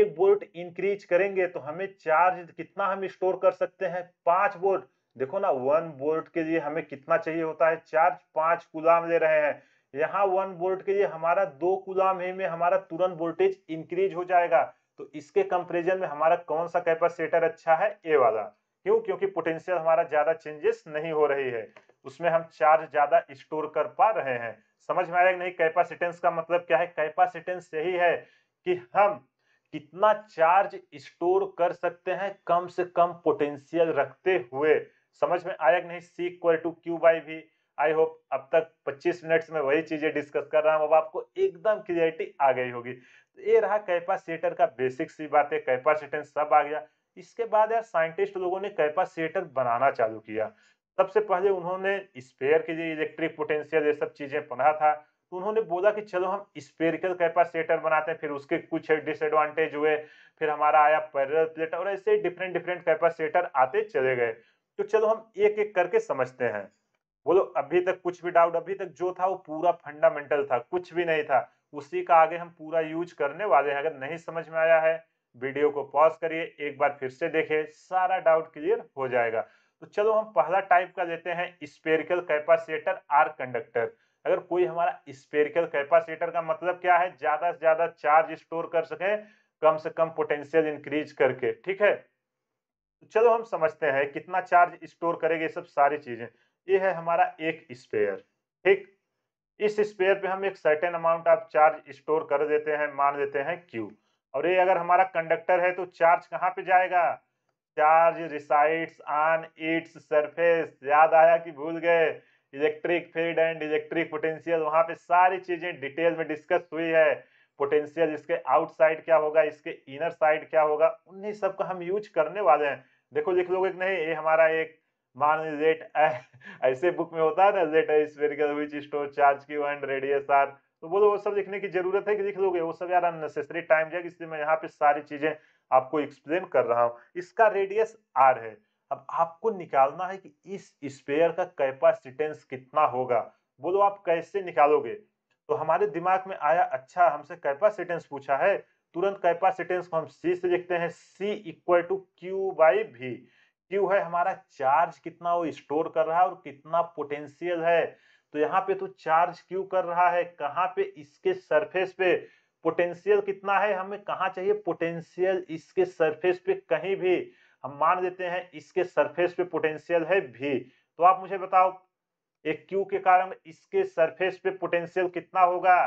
एक वोल्ट इंक्रीज करेंगे तो हमें चार्ज कितना हम स्टोर कर सकते हैं पांच वोल्ट देखो ना वन वोल्ट के लिए हमें कितना चाहिए होता है चार्ज पांच गुलाम ले रहे हैं यहाँ वन वोल्ट के लिए हमारा दो कुलाम है में हमारा तुरंत वोल्टेज इंक्रीज हो जाएगा तो इसके कंपेरिजन में हमारा कौन सा कैपेसिटर अच्छा है ए वाला क्यों क्योंकि पोटेंशियल हमारा ज्यादा चेंजेस नहीं हो रही है उसमें हम चार्ज ज्यादा स्टोर कर पा रहे हैं समझ में आया नहीं कैपासिटेंस का मतलब क्या है कैपासिटेंस यही है कि हम कितना चार्ज स्टोर कर सकते हैं कम से कम पोटेंशियल रखते हुए समझ में आया नहीं C equal to Q by V I hope अब तक 25 मिनट्स में वही चीज़ें डिस्कस कर रहा हूँ अब आपको एकदम क्लियरिटी आ गई होगी तो ये रहा कैपासीटर का बेसिक सी बात है कैपासीटेंस सब आ गया इसके बाद यार साइंटिस्ट लोगों ने कैपासीटर बनाना चालू किया सबसे पहले उन्होंने स्पेयर के इलेक्ट्रिक पोटेंशियल ये सब चीज़ें पढ़ा था तो उन्होंने बोला कि चलो हम स्पेरिकल कैपेसिटर बनाते हैं फिर उसके कुछ डिसएडवांटेज हुए फिर हमारा आया पैरल प्लेट और ऐसे डिफरेंट डिफरेंट कैपेसिटर आते चले गए तो चलो हम एक एक करके समझते हैं बोलो अभी तक कुछ भी डाउट अभी तक जो था वो पूरा फंडामेंटल था कुछ भी नहीं था उसी का आगे हम पूरा यूज करने वाले हैं अगर नहीं समझ में आया है वीडियो को पॉज करिए एक बार फिर से देखे सारा डाउट क्लियर हो जाएगा तो चलो हम पहला टाइप का लेते हैं स्पेरिकल कैपासिटर आर कंडक्टर अगर कोई हमारा स्पेरिकल कैपासिटर का मतलब क्या है ज्यादा से ज्यादा चार्ज स्टोर कर सके कम से कम पोटेंशियल इंक्रीज करके ठीक है तो चलो हम समझते हैं कितना चार्ज स्टोर करेगा ये सब सारी चीजें ये है हमारा एक स्पेयर ठीक इस स्पेयर पे हम एक certain amount of charge store कर देते हैं मान देते हैं क्यू और ये अगर हमारा कंडक्टर है तो चार्ज कहाँ पे जाएगा charge resides on its surface याद आया कि भूल गए electric field and electric potential वहां पे सारी चीजें डिटेल में डिस्कस हुई है पोटेंशियल इसके आउटसाइड क्या होगा इसके इनर साइड क्या होगा उन्हीं सब का हम यूज करने वाले हैं देखो लिख लोगे नहीं ये हमारा एक मान जेट ऐसे बुक में होता है ना जेट spherical which store charge Q and radius R तो बोलो वो सब लिखने की जरूरत है कि लिख लोगे वो सब यार अननेसेसरी टाइम जाएगा इसलिए मैं यहाँ पे सारी चीजें आपको एक्सप्लेन कर रहा हूँ इसका रेडियस आर है अब आपको निकालना है कि इस स्पेयर का कैपासिटेंस कितना होगा बोलो आप कैसे निकालोगे तो हमारे दिमाग में आया अच्छा हमसे कैपासिटेंस पूछा है तुरंत कैपासिटेंस को हम सी से लिखते हैं C equal to Q by V Q है हमारा चार्ज कितना वो स्टोर कर रहा है और कितना पोटेंशियल है तो यहाँ पे तो चार्ज क्यू कर रहा है कहाँ पे इसके सरफेस पे पोटेंशियल कितना है हमें कहाँ चाहिए पोटेंशियल इसके सरफेस पे कहीं भी हम मान देते हैं इसके सरफेस पे पोटेंशियल है भी तो आप मुझे बताओ एक क्यू के कारण इसके सरफेस पे पोटेंशियल कितना होगा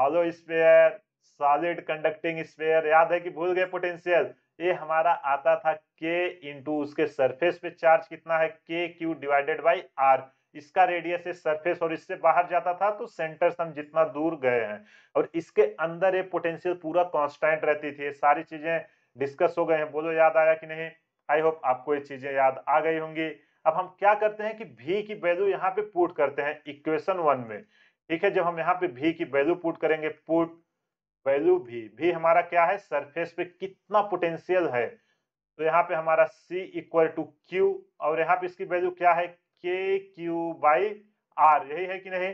hollow sphere solid conducting sphere याद है कि भूल गए पोटेंशियल ये हमारा आता था के इंटू उसके सरफेस पे चार्ज कितना है के क्यू डिवाइडेड बाई आर इसका रेडियस है सरफेस और इससे बाहर जाता था तो सेंटर से हम जितना दूर गए हैं और इसके अंदर ये पोटेंशियल पूरा कांस्टेंट रहती थी सारी चीजें डिस्कस हो गए हैं बोलो याद आया कि नहीं आई होप आपको ये चीजें याद आ गई होंगी अब हम क्या करते हैं कि भी की वैल्यू यहाँ पे पुट करते हैं इक्वेशन वन में ठीक है जब हम यहाँ पे भी की वैल्यू पुट करेंगे पुट वैल्यू भी भी हमारा क्या है सरफेस पे कितना पोटेंशियल है तो यहाँ पे हमारा C इक्वल टू क्यू और यहाँ पे इसकी वैल्यू क्या है के क्यू बाई आर यही है कि नहीं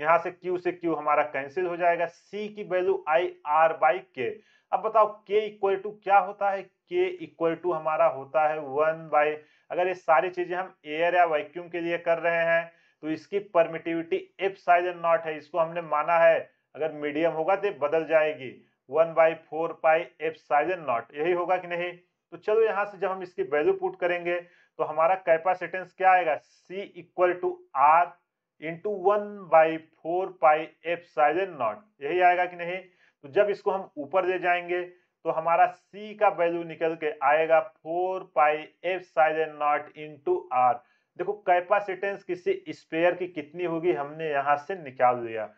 यहाँ से Q से Q हमारा कैंसिल हो जाएगा C की वैल्यू आई आर बाई के अब बताओ K इक्वल टू क्या होता है K इक्वल टू हमारा होता है वन बाई अगर ये सारी चीजें हम एयर या वैक्यूम के लिए कर रहे हैं तो इसकी परमिटिविटी एफ साइज नॉट है इसको हमने माना है अगर मीडियम होगा तो बदल जाएगी one by four pi epsilon naught यही होगा कि नहीं तो चलो यहाँ से जब हम इसकी वैल्यू पुट करेंगे तो हमारा कैपासिटेंस क्या आएगा C equal to R into one by four pi epsilon naught यही आएगा कि नहीं तो जब इसको हम ऊपर ले जाएंगे तो हमारा C का वैल्यू निकल के आएगा four pi epsilon naught into R देखो कैपासिटेंस किसी स्पेयर की कितनी होगी हमने यहाँ से निकाल लिया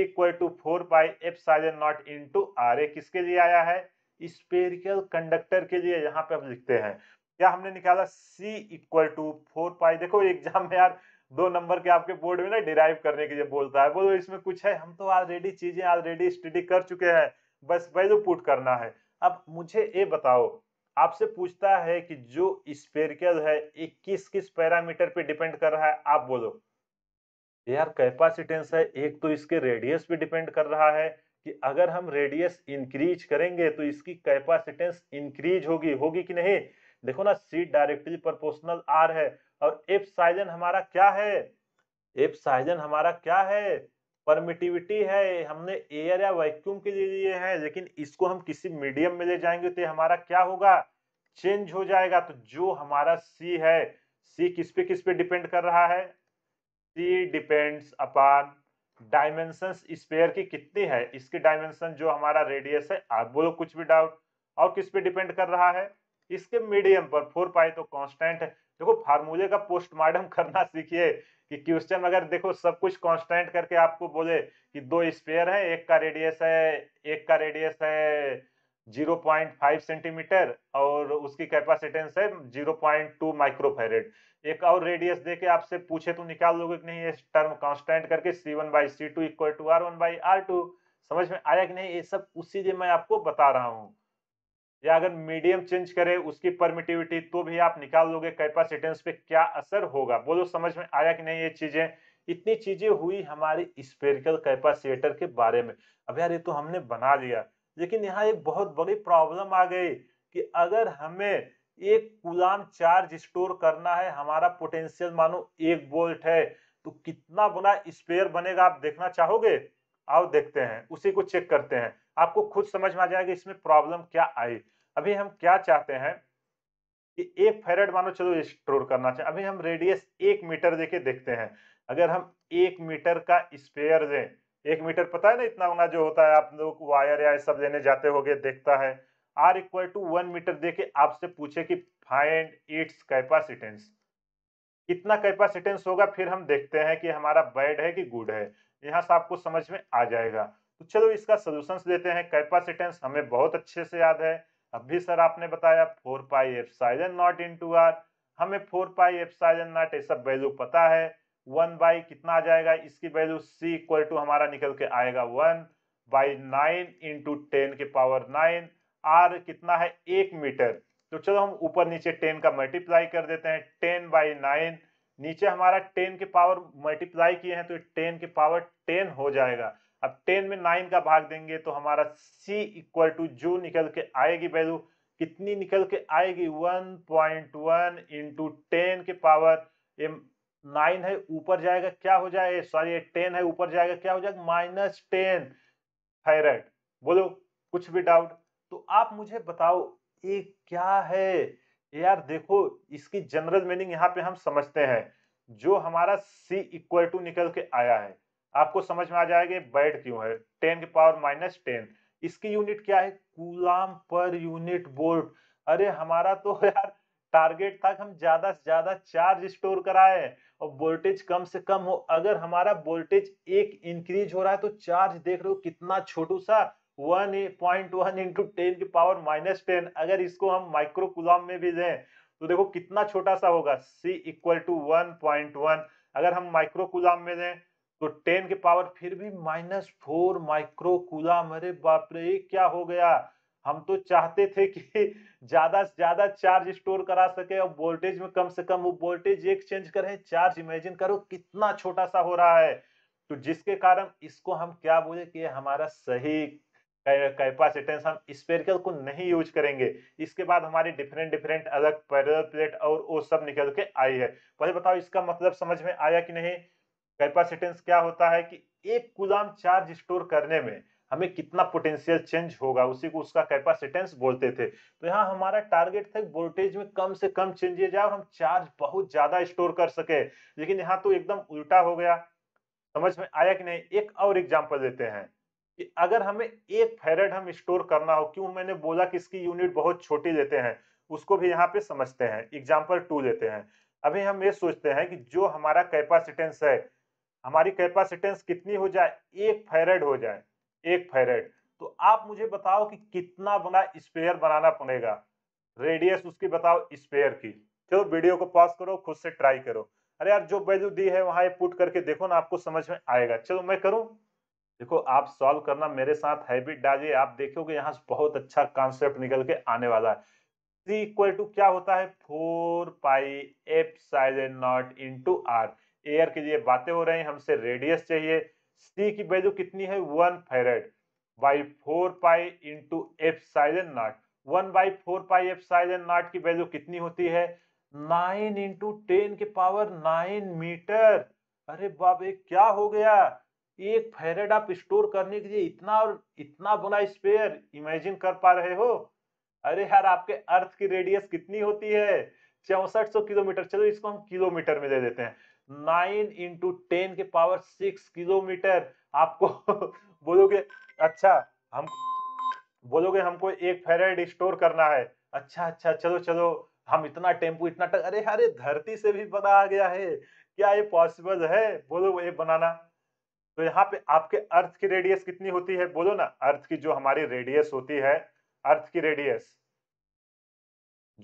equal to four pi epsilon naught into R ए किसके लिए आया है स्पेरिकल कंडक्टर के लिए यहाँ पे हम लिखते हैं क्या हमने निकाला C equal to four pi देखो एग्जाम में यार दो नंबर के आपके बोर्ड में ना डिराइव करने के लिए बोलता है बोलो इसमें कुछ है हम तो ऑलरेडी चीजें ऑलरेडी स्टडी कर चुके हैं बस वैल्यू पुट तो करना है अब मुझे ये बताओ आपसे पूछता है कि जो स्पेरिकल है ये किस किस पैरामीटर पे डिपेंड कर रहा है आप बोलो यार कैपेसिटेंस है एक तो इसके रेडियस पे डिपेंड कर रहा है कि अगर हम रेडियस इंक्रीज करेंगे तो इसकी कैपेसिटेंस इंक्रीज होगी होगी कि नहीं देखो ना सी डायरेक्टली प्रोपोर्शनल आर है और एफ साइजन हमारा क्या है एफ साइजन हमारा क्या है परमिटिविटी है हमने एयर या वैक्यूम के लिए लिए हैं लेकिन इसको हम किसी मीडियम में ले जाएंगे तो हमारा क्या होगा चेंज हो जाएगा तो जो हमारा सी है सी किस पे किस पे डिपेंड कर रहा है C depends upon dimension sphere की कितनी है इसकी डायमेंशन जो हमारा रेडियस है आप बोलो कुछ भी डाउट और किस पे डिपेंड कर रहा है इसके मीडियम पर फोर पाई तो कांस्टेंट है देखो फार्मूले का पोस्टमार्टम (laughs) करना सीखिए कि क्वेश्चन अगर देखो सब कुछ कांस्टेंट करके आपको बोले कि दो स्पेयर है एक का रेडियस है एक का रेडियस है 0.5 सेंटीमीटर और उसकी कैपेसिटेंस है 0.2 माइक्रोफेरेड एक और रेडियस दे के आपसे पूछे तो निकाल लोगे कि नहीं ये टर्म कांस्टेंट करके C one by C two equal to R one by R two समझ में आया कि नहीं ये सब उसी जो मैं आपको बता रहा हूँ या अगर मीडियम चेंज करे उसकी परमिटिविटी तो भी आप निकाल लोगे कैपेसिटेंस पे क्या असर होगा बोलो समझ में आया कि नहीं ये चीजें इतनी चीजें हुई हमारी स्पेरिकल कैपेसिटर के बारे में अब यार ये तो हमने बना लिया लेकिन यहाँ एक बहुत बड़ी प्रॉब्लम आ गई कि अगर हमें एक कुलाम चार्ज स्टोर करना है हमारा पोटेंशियल मानो एक वोल्ट है तो कितना बड़ा स्पेयर बनेगा आप देखना चाहोगे आओ देखते हैं उसी को चेक करते हैं आपको खुद समझ में आ जाएगा इसमें प्रॉब्लम क्या आई अभी हम क्या चाहते हैं कि एक फेरेड मानो चलो स्टोर करना चाहिए अभी हम रेडियस एक मीटर देके देखते हैं अगर हम एक मीटर का स्पेयर दें एक मीटर पता है ना इतना उना जो होता है आप लोग वायर या सब लेने जाते हो देखता है R equal to one metre के आपसे पूछे कि फाइंड इट्स कैपासिटेंस कितना कैपासिटेंस होगा फिर हम देखते हैं कि हमारा बैड है कि गुड है यहाँ से आपको समझ में आ जाएगा तो चलो इसका सोल्यूशन देते हैं कैपासिटेंस हमें बहुत अच्छे से याद है अब भी सर आपने बताया four pi epsilon naught into R हमें four pi epsilon naught ये सब वैल्यू पता है वन बाई कितना आ जाएगा इसकी वैल्यू सी इक्वल टू हमारा निकल के आएगा one by nine into ten के पावर नाइन आर कितना है एक मीटर तो चलो हम ऊपर नीचे टेन का मल्टीप्लाई कर देते हैं टेन बाई नाइन नीचे हमारा टेन के पावर मल्टीप्लाई किए हैं तो टेन के पावर टेन हो जाएगा अब टेन में नाइन का भाग देंगे तो हमारा सी इक्वल टू जो निकल के आएगी वैल्यू कितनी निकल के आएगी one point one into ten के पावर नाइन है ऊपर जाएगा क्या हो जाएगा सॉरी टेन है ऊपर जाएगा क्या हो जाएगा माइनस टेन फेरेट बोलो कुछ भी डाउट तो आप मुझे बताओ ये क्या है यार देखो इसकी जनरल मीनिंग यहाँ पे हम समझते हैं जो हमारा c इक्वल टू निकल के आया है आपको समझ में आ जाएगा बैड क्यों है टेन के पावर माइनस टेन इसकी यूनिट क्या है कूलाम पर यूनिट बोल्ट अरे हमारा तो यार टारगेट था कि हम ज्यादा से ज्यादा चार्ज स्टोर कराए और वोल्टेज कम से कम हो अगर हमारा वोल्टेज एक इंक्रीज हो रहा है तो चार्ज देख रहे हो कितना छोटू सा one point one into ten की पावर माइनस टेन अगर इसको हम माइक्रो में भी दें तो देखो कितना छोटा सा होगा C equal to one point one अगर हम माइक्रो में दें तो टेन की पावर फिर भी माइनस फोर माइक्रो अरे बाप रे क्या हो गया हम तो चाहते थे कि (laughs) ज्यादा से ज्यादा चार्ज स्टोर करा सके और वोल्टेज में कम से कम वो वोल्टेज एक चेंज करें चार्ज इमेजिन करो कितना छोटा सा हो रहा है तो जिसके कारण इसको हम क्या बोले कि हमारा सही कैपेसिटेंस हम स्पेरिकल को नहीं यूज करेंगे इसके बाद हमारे डिफरेंट डिफरेंट अलग पैरल प्लेट और वो सब निकल के आई है पहले बताओ इसका मतलब समझ में आया कि नहीं कैपेसिटेंस क्या होता है कि एक गुलाम चार्ज स्टोर करने में हमें कितना पोटेंशियल चेंज होगा उसी को उसका कैपेसिटेंस बोलते थे तो यहाँ हमारा टारगेट था वोल्टेज में कम से कम चेंजेज आए और हम चार्ज बहुत ज्यादा स्टोर कर सके लेकिन यहाँ तो एकदम उल्टा हो गया समझ में आया कि नहीं एक और एग्जाम्पल देते हैं कि अगर हमें एक फेरेड हम स्टोर करना हो क्यों मैंने बोला कि इसकी यूनिट बहुत छोटी लेते हैं उसको भी यहाँ पे समझते हैं एग्जाम्पल टू लेते हैं अभी हम ये सोचते हैं कि जो हमारा कैपेसिटेंस है हमारी कैपेसिटेंस कितनी हो जाए एक फेरेड हो जाए एक फेरेट तो आप मुझे बताओ कि कितना बना स्पेयर बनाना पड़ेगा रेडियस उसकी बताओ स्पेयर की चलो वीडियो को पॉज करो खुद से ट्राई करो अरे यार जो वैल्यू दी है वहां ये पुट करके देखो ना आपको समझ में आएगा चलो मैं करूं देखो आप सॉल्व करना मेरे साथ हैबिट डालिए आप देखोगे यहाँ से बहुत अच्छा कॉन्सेप्ट निकल के आने वाला है सी इक्वल टू क्या होता है four pi epsilon naught into R air के लिए बातें हो रही हैं हमसे रेडियस चाहिए सी की वैल्यू कितनी है one farad by four pi into epsilon naught one by four pi epsilon naught की वैल्यू कितनी होती है नाइन इंटू टेन के पावर नाइन मीटर अरे बाप एक क्या हो गया एक फेरेड आप स्टोर करने के लिए इतना और इतना बड़ा स्पेयर इमेजिन कर पा रहे हो अरे यार आपके अर्थ की रेडियस कितनी होती है चौसठ किलोमीटर चलो इसको हम किलोमीटर में दे देते हैं नाइन इंटू टेन के पावर सिक्स किलोमीटर आपको (laughs) बोलोगे अच्छा हम बोलोगे हमको एक फेरेड स्टोर करना है अच्छा अच्छा चलो चलो हम इतना टेम्पो इतना टक अरे अरे धरती से भी बना आ गया है क्या ये पॉसिबल है बोलो ये बनाना तो यहाँ पे आपके अर्थ की रेडियस कितनी होती है बोलो ना अर्थ की जो हमारी रेडियस होती है अर्थ की रेडियस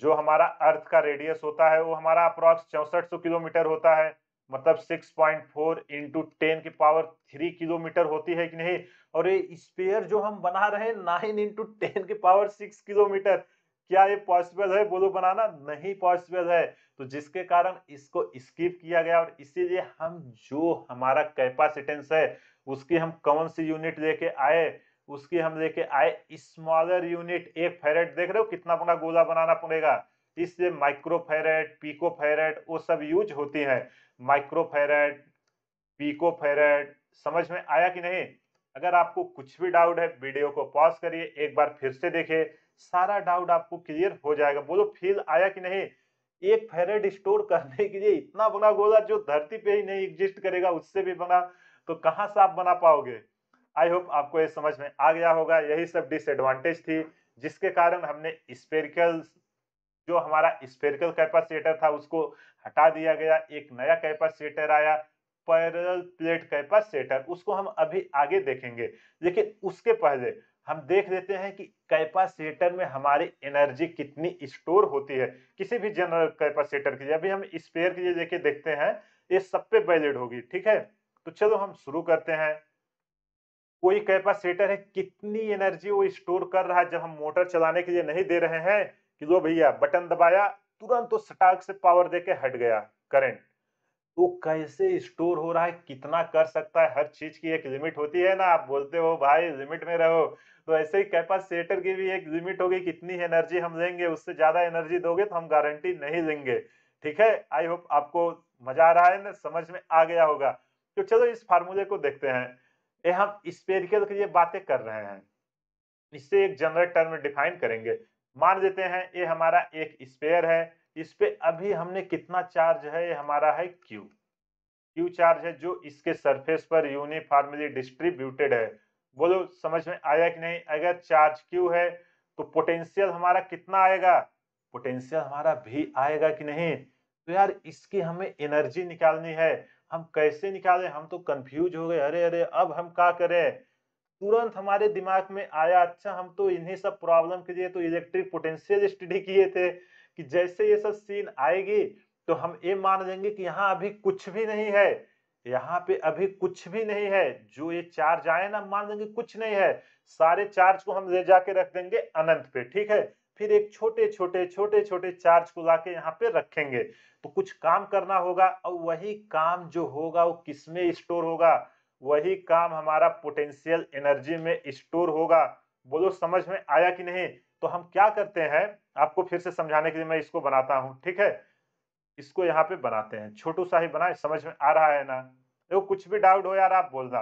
जो हमारा अर्थ का रेडियस होता है वो हमारा अप्रॉक्स चौसठ किलोमीटर होता है मतलब 6.4 पॉइंट फोर इंटू टेन की पावर थ्री किलोमीटर होती है कि नहीं और ये स्पेयर जो हम बना रहे हैं नाइन इंटू टेन की पावर सिक्स किलोमीटर क्या ये पॉसिबल है बोलो बनाना नहीं पॉसिबल है तो जिसके कारण इसको स्किप किया गया और इसीलिए हम जो हमारा कैपेसिटेंस है उसकी हम कौन सी यूनिट लेके आए उसकी हम लेके आए स्मॉलर यूनिट एक फेरेट देख रहे हो कितना अपना गोला बनाना पड़ेगा इससे माइक्रोफेरेट पीकोफेरेट वो सब यूज होती है माइक्रोफेरेट पीकोफेरेट समझ में आया कि नहीं अगर आपको कुछ भी डाउट है वीडियो को पॉज करिए एक बार फिर से देखिए सारा डाउट आपको क्लियर हो जाएगा बोलो फील आया कि नहीं एक फेरेड स्टोर करने के लिए इतना बड़ा गोला जो धरती पे ही नहीं एग्जिस्ट करेगा उससे भी बना तो कहाँ से आप बना पाओगे आई होप आपको ये समझ में आ गया होगा यही सब डिसएडवांटेज थी जिसके कारण हमने स्पेरिकल जो हमारा स्पेरिकल कैपेसिटर था उसको हटा दिया गया एक नया कैपेसिटर आया पैरल प्लेट कैपेसिटर उसको हम अभी आगे देखेंगे लेकिन उसके पहले हम देख लेते हैं कि कैपेसिटर में हमारी एनर्जी कितनी स्टोर होती है किसी भी जनरल कैपेसिटर के लिए अभी हम स्पेयर के लिए लेके देखते हैं ये सब पे वैलिड होगी ठीक है तो चलो हम शुरू करते हैं कोई कैपेसिटर है कितनी एनर्जी वो स्टोर कर रहा है जब हम मोटर चलाने के लिए नहीं दे रहे हैं कि लो भैया बटन दबाया तुरंत तो स्टाक से पावर देके हट गया करंट तो कैसे स्टोर हो रहा है कितना कर सकता है हर चीज की एक लिमिट होती है ना आप बोलते हो भाई लिमिट में रहो तो ऐसे ही कैपेसिटर की भी एक लिमिट होगी कितनी एनर्जी हम लेंगे उससे ज्यादा एनर्जी दोगे तो हम गारंटी नहीं लेंगे ठीक है आई होप आपको मजा आ रहा है ना समझ में आ गया होगा तो चलो इस फार्मूले को देखते हैं ये हम स्पेरिकल के लिए बातें कर रहे हैं इससे एक जनरल टर्म में डिफाइन करेंगे मान देते हैं ये हमारा एक स्पेयर है इस पे अभी हमने कितना चार्ज है ये हमारा है क्यू क्यू चार्ज है जो इसके सरफेस पर यूनिफॉर्मली डिस्ट्रीब्यूटेड है बोलो समझ में आया कि नहीं अगर चार्ज क्यू है तो पोटेंशियल हमारा कितना आएगा पोटेंशियल हमारा भी आएगा कि नहीं तो यार इसकी हमें एनर्जी निकालनी है हम कैसे निकालें हम तो कंफ्यूज हो गए अरे अरे अब हम क्या करें तुरंत हमारे दिमाग में आया अच्छा हम तो इन्हीं सब प्रॉब्लम के लिए तो इलेक्ट्रिक पोटेंशियल स्टडी किए थे कि जैसे ये सब सीन आएगी तो हम ये मान लेंगे कि यहाँ अभी कुछ भी नहीं है यहाँ पे अभी कुछ भी नहीं है जो ये चार्ज आए ना मान लेंगे कुछ नहीं है सारे चार्ज को हम ले जाके रख देंगे अनंत पे ठीक है फिर एक छोटे छोटे छोटे छोटे चार्ज को लाके यहाँ पे रखेंगे तो कुछ काम करना होगा और वही काम जो होगा वो किसमें स्टोर होगा वही काम हमारा पोटेंशियल एनर्जी में स्टोर होगा बोलो समझ में आया कि नहीं तो हम क्या करते हैं आपको फिर से समझाने के लिए मैं इसको बनाता हूँ ठीक है इसको यहाँ पे बनाते हैं छोटू सा ही बनाए समझ में आ रहा है ना देखो कुछ भी डाउट हो यार आप बोलना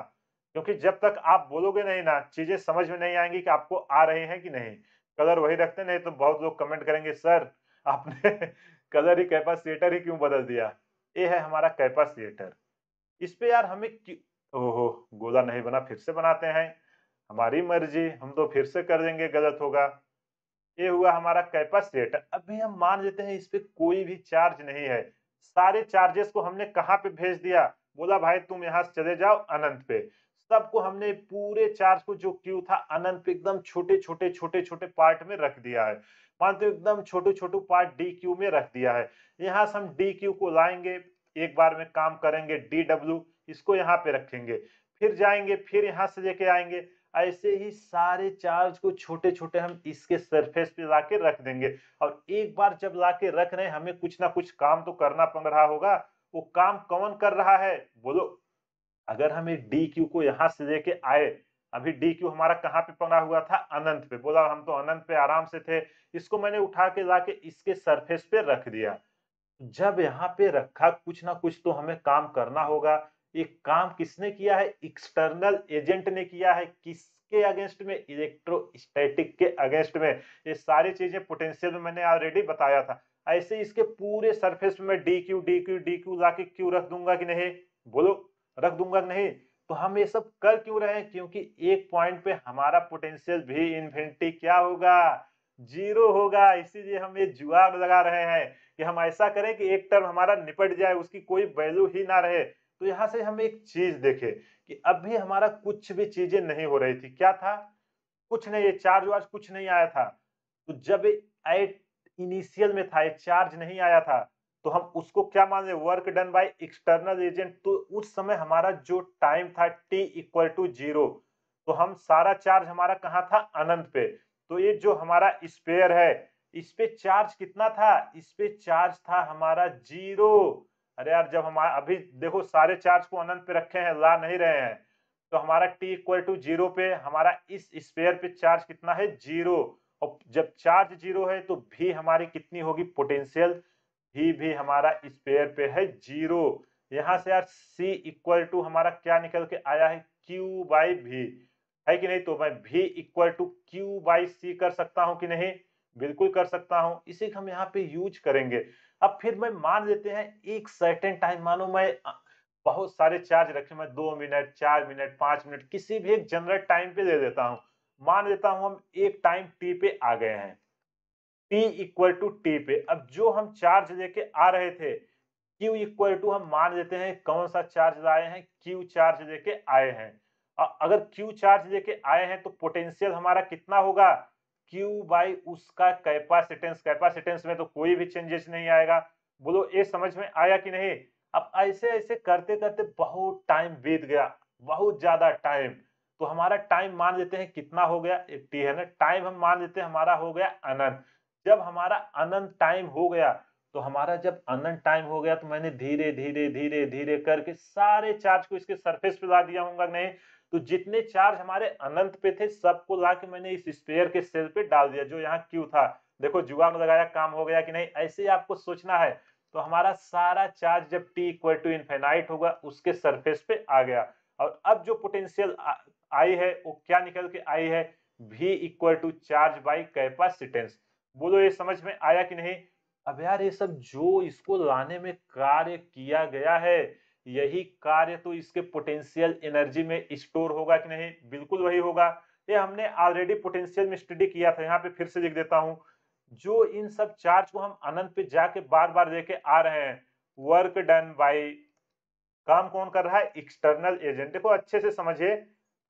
क्योंकि जब तक आप बोलोगे नहीं ना चीजें समझ में नहीं आएंगी कि आपको आ रहे हैं कि नहीं कलर वही रखते नहीं तो बहुत लोग कमेंट करेंगे सर आपने (laughs) कलर ही कैपासिएटर ही क्यों बदल दिया ये है हमारा कैपासिएटर इस पे यार हमें ओहो गोला नहीं बना फिर से बनाते हैं हमारी मर्जी हम तो फिर से कर देंगे गलत होगा ये हुआ हमारा कैपेसिट अभी हम मान लेते हैं इस पर कोई भी चार्ज नहीं है सारे चार्जेस को हमने कहाँ पे भेज दिया बोला भाई तुम यहाँ से चले जाओ अनंत पे सबको हमने पूरे चार्ज को जो क्यू था अनंत पे एकदम छोटे छोटे छोटे छोटे पार्ट में रख दिया है मानते हो एकदम छोटे छोटे पार्ट डी क्यू में रख दिया है यहाँ से हम डी क्यू को लाएंगे एक बार में काम करेंगे डी डब्ल्यू इसको यहाँ पे रखेंगे फिर जाएंगे फिर यहाँ से लेके आएंगे ऐसे ही सारे चार्ज को छोटे छोटे हम इसके सरफेस पे ला रख देंगे और एक बार जब ला रख रहे हैं हमें कुछ ना कुछ काम तो करना पड़ रहा होगा वो काम कौन कर रहा है बोलो अगर हम एक डी क्यू को यहाँ से लेके आए अभी डी क्यू हमारा कहाँ पे पड़ा हुआ था अनंत पे बोला हम तो अनंत पे आराम से थे इसको मैंने उठा के ला के इसके सरफेस पे रख दिया जब यहाँ पे रखा कुछ ना कुछ तो हमें काम करना होगा ये काम किसने किया है एक्सटर्नल एजेंट ने किया है किसके अगेंस्ट में इलेक्ट्रोस्टैटिक के अगेंस्ट में ये सारी चीजें पोटेंशियल में मैंने ऑलरेडी बताया था ऐसे इसके पूरे सरफेस में D Q D Q D Q ला के क्यू रख दूंगा कि नहीं बोलो रख दूंगा कि नहीं तो हम ये सब कर क्यों रहे हैं क्योंकि एक पॉइंट पे हमारा पोटेंशियल भी इन्फिनिटी क्या होगा जीरो होगा इसीलिए हम ये जुआ लगा रहे हैं कि हम ऐसा करें कि एक टर्म हमारा निपट जाए उसकी कोई वैल्यू ही ना रहे तो यहां से हम एक चीज देखे कि अभी हमारा कुछ भी चीजें नहीं हो रही थी क्या था कुछ नहीं ये चार्ज वार्ज कुछ नहीं आया था तो जब एट इनिशियल में था ये चार्ज नहीं आया था तो हम उसको क्या मान लें work done by external agent तो उस समय हमारा जो टाइम था टी इक्वल टू जीरो तो हम सारा चार्ज हमारा कहाँ था अनंत पे तो ये जो हमारा स्पेयर है इस पे चार्ज कितना था इस पे चार्ज था हमारा जीरो अरे यार जब हम अभी देखो सारे चार्ज को अनंत पे रखे हैं ला नहीं रहे हैं तो हमारा टी इक्वल टू जीरो पे हमारा इस स्पेयर पे चार्ज कितना है जीरो और जब चार्ज जीरो है तो भी हमारी कितनी होगी पोटेंशियल भी भी हमारा स्पेयर पे है जीरो यहाँ से यार सी इक्वल टू हमारा क्या निकल के आया है क्यू बाई भी है कि नहीं तो मैं V equal to Q by C कर सकता हूँ कि नहीं बिल्कुल कर सकता हूँ इसे हम यहाँ पे यूज करेंगे अब फिर मैं मान लेते हैं एक सर्टेन टाइम मानो मैं बहुत सारे चार्ज रखे मैं दो मिनट चार मिनट पांच मिनट किसी भी एक जनरल टाइम पे दे देता हूँ मान लेता हूँ हम एक टाइम टी पे आ गए हैं टी इक्वल टू टी पे अब जो हम चार्ज लेके आ रहे थे क्यू इक्वल टू हम मान लेते हैं कौन सा चार्ज लाए हैं क्यू चार्ज लेके आए हैं और अगर क्यू चार्ज लेके आए हैं तो पोटेंशियल हमारा कितना होगा क्यू बाई उसका कैपासिटेंस कैपासिटेंस में तो कोई भी चेंजेस नहीं आएगा बोलो ये समझ में आया कि नहीं अब ऐसे ऐसे करते करते बहुत टाइम बीत गया बहुत ज्यादा टाइम तो हमारा टाइम मान लेते हैं कितना हो गया एट्टी है ना टाइम हम मान लेते हैं हमारा हो गया अनंत जब हमारा अनंत टाइम हो गया तो हमारा जब अनंत टाइम हो गया तो मैंने धीरे धीरे धीरे धीरे करके सारे चार्ज को इसके सरफेस पे ला दिया होगा नहीं तो जितने चार्ज हमारे अनंत पे थे सबको ला के मैंने इस स्पेयर के सेल पे डाल दिया जो यहाँ क्यू था देखो जुआ में लगाया काम हो गया कि नहीं ऐसे आपको सोचना है तो हमारा सारा चार्ज जब t इक्वल टू इनफेनाइट होगा उसके सरफेस पे आ गया और अब जो पोटेंशियल आई है वो क्या निकल के आई है V equal to charge by capacitance बोलो ये समझ में आया कि नहीं अब यार ये सब जो इसको लाने में कार्य किया गया है यही कार्य तो इसके पोटेंशियल एनर्जी में स्टोर होगा कि नहीं बिल्कुल वही होगा ये हमने ऑलरेडी पोटेंशियल में स्टडी किया था यहाँ पे फिर से लिख देता हूँ जो इन सब चार्ज को हम अनंत पे जाके बार बार देखे आ रहे हैं वर्क डन बाई काम कौन कर रहा है एक्सटर्नल एजेंट देखो अच्छे से समझिए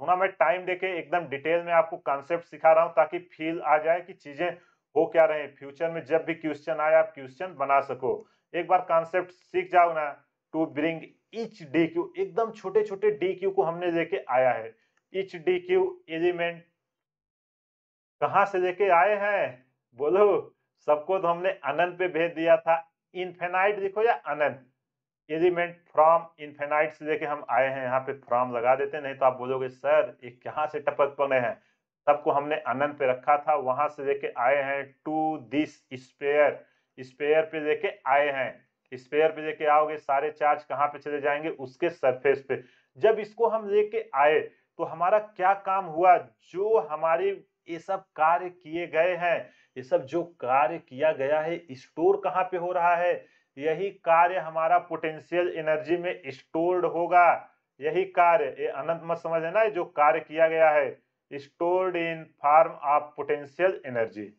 थोड़ा मैं टाइम देके एकदम डिटेल में आपको कॉन्सेप्ट सिखा रहा हूँ ताकि फील आ जाए कि चीजें हो क्या रहे फ्यूचर में जब भी क्वेश्चन आए आप क्वेश्चन बना सको एक बार कॉन्सेप्ट सीख जाओ ना to bring each D Q एकदम छोटे छोटे डी क्यू को हमने देखे आया है इच डी क्यू एलिमेंट कहा से देखे आए हैं बोलो सबको तो हमने अनंत पे भेज दिया था इनफेनाइट देखो या अनंत एलिमेंट फ्रॉम इनफेनाइट से लेके हम आए हैं यहाँ पे फ्रॉम लगा देते नहीं तो आप बोलोगे सर ये कहाँ से टपक पड़े हैं सबको हमने अनंत पे रखा था वहां से लेके आए हैं टू दिस स्पेयर स्पेयर पे लेके आए हैं स्पेयर पे लेके आओगे सारे चार्ज कहाँ पे चले जाएंगे उसके सरफेस पे जब इसको हम लेके आए तो हमारा क्या काम हुआ जो हमारे ये सब कार्य किए गए हैं ये सब जो कार्य किया गया है स्टोर कहाँ पे हो रहा है यही कार्य हमारा पोटेंशियल एनर्जी में स्टोर्ड होगा यही कार्य ये अनंत मत समझ है ना जो कार्य किया गया है stored in form of potential energy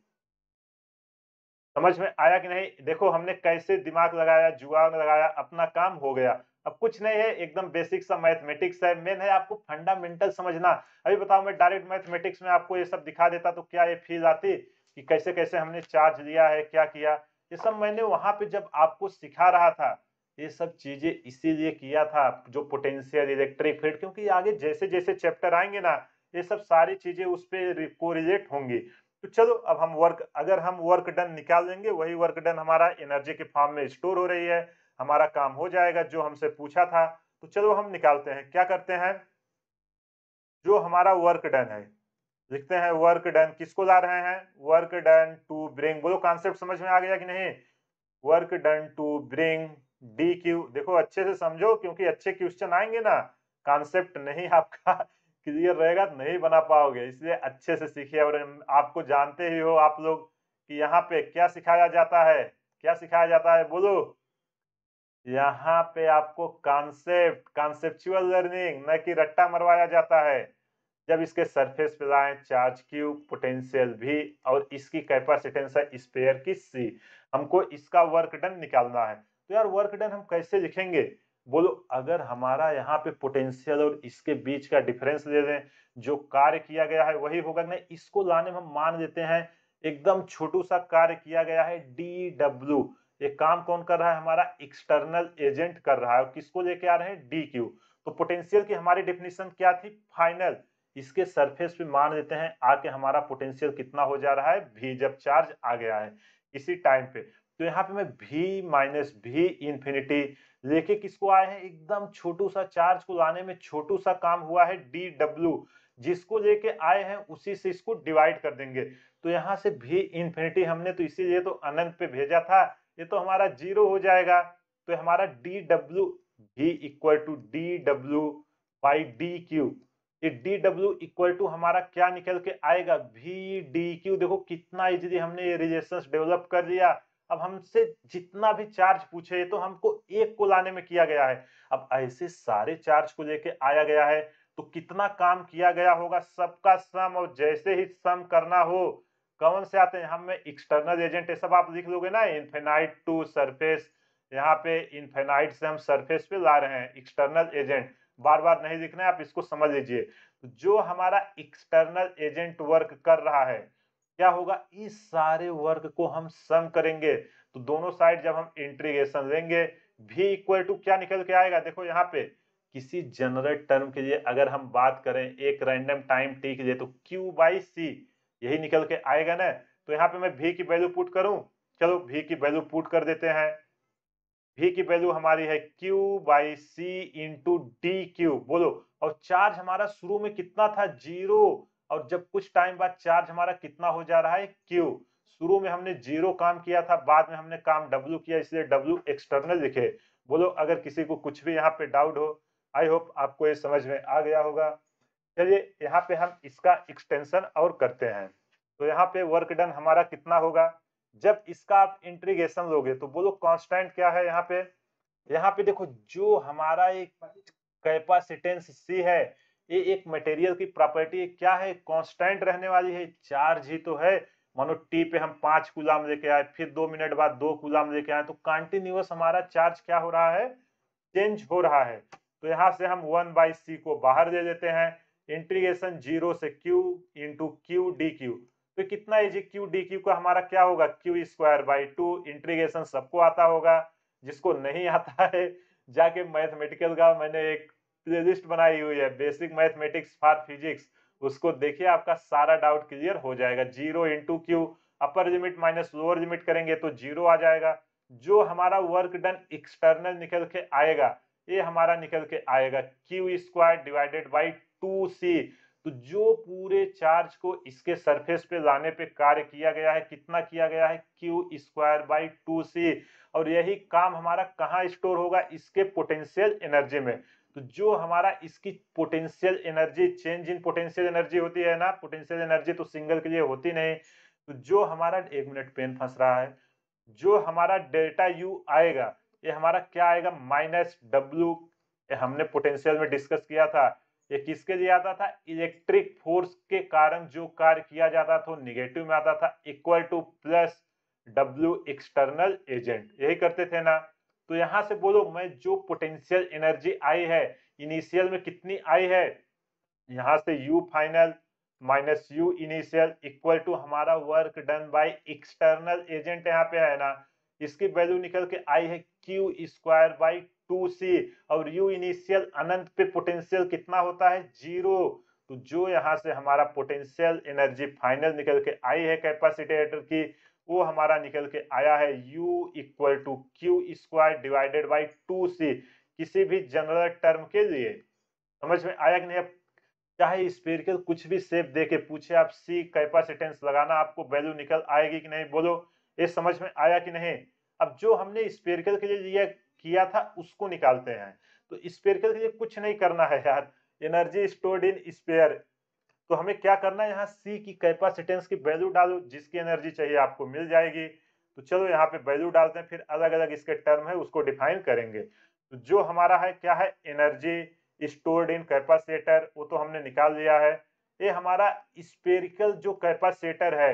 समझ में आया कि नहीं देखो हमने कैसे दिमाग लगाया जुआ लगाया अपना काम हो गया अब कुछ नहीं है एकदम बेसिक सा मैथमेटिक्स है मेन है आपको फंडामेंटल समझना अभी बताओ मैं डायरेक्ट मैथमेटिक्स में आपको ये सब दिखा देता तो क्या ये फीस आती कि कैसे कैसे हमने चार्ज लिया है क्या किया ये सब मैंने वहां पे जब आपको सिखा रहा था ये सब चीजें इसीलिए किया था जो पोटेंशियल इलेक्ट्रिक फील्ड क्योंकि आगे जैसे जैसे चैप्टर आएंगे ना ये सब सारी चीजें उस पर कोरिलेट होंगी तो चलो अब हम वर्क अगर हम वर्क डन निकाल लेंगे वही वर्क डन हमारा एनर्जी के फॉर्म में स्टोर हो रही है हमारा काम हो जाएगा जो हमसे पूछा था तो चलो हम निकालते हैं क्या करते हैं जो हमारा वर्क डन है लिखते हैं वर्क डन किसको ला रहे हैं वर्क डन टू ब्रिंग बोलो कॉन्सेप्ट समझ में आ गया कि नहीं work done to bring D Q देखो अच्छे से समझो क्योंकि अच्छे क्वेश्चन आएंगे ना कॉन्सेप्ट नहीं आपका क्लियर रहेगा तो नहीं बना पाओगे इसलिए अच्छे से सीखिए और आपको जानते ही हो आप लोग कि यहाँ पे क्या सिखाया जाता है क्या सिखाया जाता है बोलो यहाँ पे आपको कॉन्सेप्ट कॉन्सेप्चुअल लर्निंग न कि रट्टा मरवाया जाता है जब इसके सरफेस पे लाए चार्ज क्यू पोटेंशियल भी और इसकी कैपेसिटेंस है स्पेयर की सी हमको इसका वर्क डन निकालना है तो यार वर्क डन हम कैसे लिखेंगे बोलो अगर हमारा यहाँ पे पोटेंशियल और इसके बीच का डिफरेंस ले दें जो कार्य किया गया है वही होगा नहीं इसको लाने में हम मान लेते हैं एकदम छोटू सा कार्य किया गया है डी डब्ल्यू ये काम कौन कर रहा है हमारा एक्सटर्नल एजेंट कर रहा है और किसको लेके आ रहे हैं डी क्यू तो पोटेंशियल की हमारी डेफिनेशन क्या थी फाइनल इसके सरफेस पे मान लेते हैं आके हमारा पोटेंशियल कितना हो जा रहा है भी जब चार्ज आ गया है इसी टाइम पे तो यहाँ पे मैं भी माइनस भी इंफिनिटी लेके किसको आए हैं एकदम छोटू सा चार्ज को लाने में छोटू सा काम हुआ है डी डब्ल्यू जिसको लेके आए हैं उसी से इसको डिवाइड कर देंगे तो यहाँ से भी इन्फिनिटी हमने तो इसीलिए तो अनंत पे भेजा था ये तो हमारा जीरो हो जाएगा तो हमारा D W V equal to D W by D Q ये डी डब्ल्यू इक्वल टू हमारा क्या निकल के आएगा भी डी क्यू देखो कितना इजीली हमने ये रिलेशन डेवलप कर लिया अब हमसे जितना भी चार्ज पूछे तो हमको एक को लाने में किया गया है अब ऐसे सारे चार्ज को लेके आया गया है तो कितना काम किया गया होगा सबका सम और जैसे ही सम करना हो कौन से आते हैं हम में एक्सटर्नल एजेंट है सब आप लिख लोगे ना इन्फेनाइट टू सरफेस यहाँ पे इन्फेनाइट से हम सरफेस पे ला रहे हैं एक्सटर्नल एजेंट बार बार नहीं लिखना है आप इसको समझ लीजिए जो हमारा एक्सटर्नल एजेंट वर्क कर रहा है क्या होगा इस सारे वर्ग को हम सम करेंगे तो दोनों साइड जब हम इंट्रीगेशन लेंगे भी इक्वल टू क्या निकल के आएगा देखो यहाँ पे किसी जनरल टर्म के लिए अगर हम बात करें एक रैंडम टाइम टी के लिए तो क्यू बाई सी यही निकल के आएगा ना तो यहाँ पे मैं भी की वैल्यू पुट करूं चलो भी की वैल्यू पुट कर देते हैं भी की वैल्यू हमारी है Q by C into D Q बोलो और चार्ज हमारा शुरू में कितना था जीरो और जब कुछ टाइम बाद चार्ज हमारा कितना हो जा रहा है क्यू शुरू में हमने जीरो काम किया था बाद में हमने काम डब्ल्यू किया इसलिए डब्ल्यू एक्सटर्नल लिखे बोलो अगर किसी को कुछ भी यहाँ पे डाउट हो आई होप आपको ये समझ में आ गया होगा चलिए यहाँ पे हम इसका एक्सटेंशन और करते हैं तो यहाँ पे वर्क डन हमारा कितना होगा जब इसका आप इंट्रीगेशन लोगे तो बोलो कॉन्स्टेंट क्या है यहाँ पे यहाँ पे देखो जो हमारा एक कैपासिटेंस सी है ये एक मटेरियल की प्रॉपर्टी क्या है कांस्टेंट रहने वाली है चार्ज ही तो है मानो टी पे हम पांच गुलाम लेके आए फिर दो मिनट बाद दो गुलाम लेके आए तो कंटिन्यूस हमारा चार्ज क्या हो रहा है चेंज हो रहा है तो यहाँ से हम वन बाई सी को बाहर दे देते हैं इंटीग्रेशन जीरो से Q into Q D Q तो कितना है जी क्यू डी क्यू का हमारा क्या होगा Q square by two integration सबको आता होगा जिसको नहीं आता है जाके मैथमेटिकल का मैंने एक लिस्ट बनाई हुई है बेसिक मैथमेटिक्स फॉर फिजिक्स उसको देखिए आपका सारा डाउट क्लियर हो जाएगा zero into Q upper limit minus lower limit करेंगे तो जीरो आ जाएगा जो हमारा वर्क डन एक्सटर्नल निकल के आएगा ये हमारा निकल के आएगा Q square divided by two C तो जो पूरे चार्ज को इसके सरफेस पे लाने पे कार्य किया गया है कितना किया गया है Q square by two C और यही काम हमारा कहाँ स्टोर होगा इसके पोटेंशियल एनर्जी में तो जो हमारा इसकी potential energy change in potential energy होती है ना पोटेंशियल एनर्जी तो सिंगल के लिए होती नहीं तो जो हमारा एक मिनट पेन फंस रहा है जो हमारा डेल्टा यू आएगा ये हमारा क्या आएगा माइनस डब्ल्यू हमने पोटेंशियल में डिस्कस किया था ये किसके लिए आता था इलेक्ट्रिक फोर्स के कारण जो कार्य किया जाता था निगेटिव में आता था equal to plus W external agent यही करते थे ना तो यहां से बोलो मैं जो पोटेंशियल एनर्जी आई है इनिशियल में कितनी आई है यहां से U final minus U initial equal to हमारा work done by external agent यहाँ पे है ना इसकी वैल्यू निकल के आई है Q square by two C और यू इनिशियल अनंत पे पोटेंशियल कितना होता है जीरो तो जो यहाँ से हमारा पोटेंशियल एनर्जी फाइनल निकल के आई है कैपेसिटेटर की वो हमारा निकल के आया है u equal to Q square divided by two C किसी भी जनरल टर्म के लिए समझ में आया कि नहीं अब चाहे स्पेरिकल कुछ भी सेप दे के पूछे आप सी कैपासिटेंस लगाना आपको वैल्यू निकल आएगी कि नहीं बोलो ये समझ में आया कि नहीं अब जो हमने स्पेरिकल के लिए लिया किया था उसको निकालते हैं तो स्पेरिकल के लिए कुछ नहीं करना है यार एनर्जी स्टोर्ड इन स्पेयर तो हमें क्या करना है यहाँ सी की कैपेसिटेंस की वैल्यू डालो जिसकी एनर्जी चाहिए आपको मिल जाएगी तो चलो यहाँ पे वैल्यू डालते हैं फिर अलग अलग इसके टर्म है उसको डिफाइन करेंगे तो जो हमारा है क्या है एनर्जी स्टोर्ड इन कैपेसिटर वो तो हमने निकाल लिया है ये हमारा स्पेरिकल जो कैपेसिटर है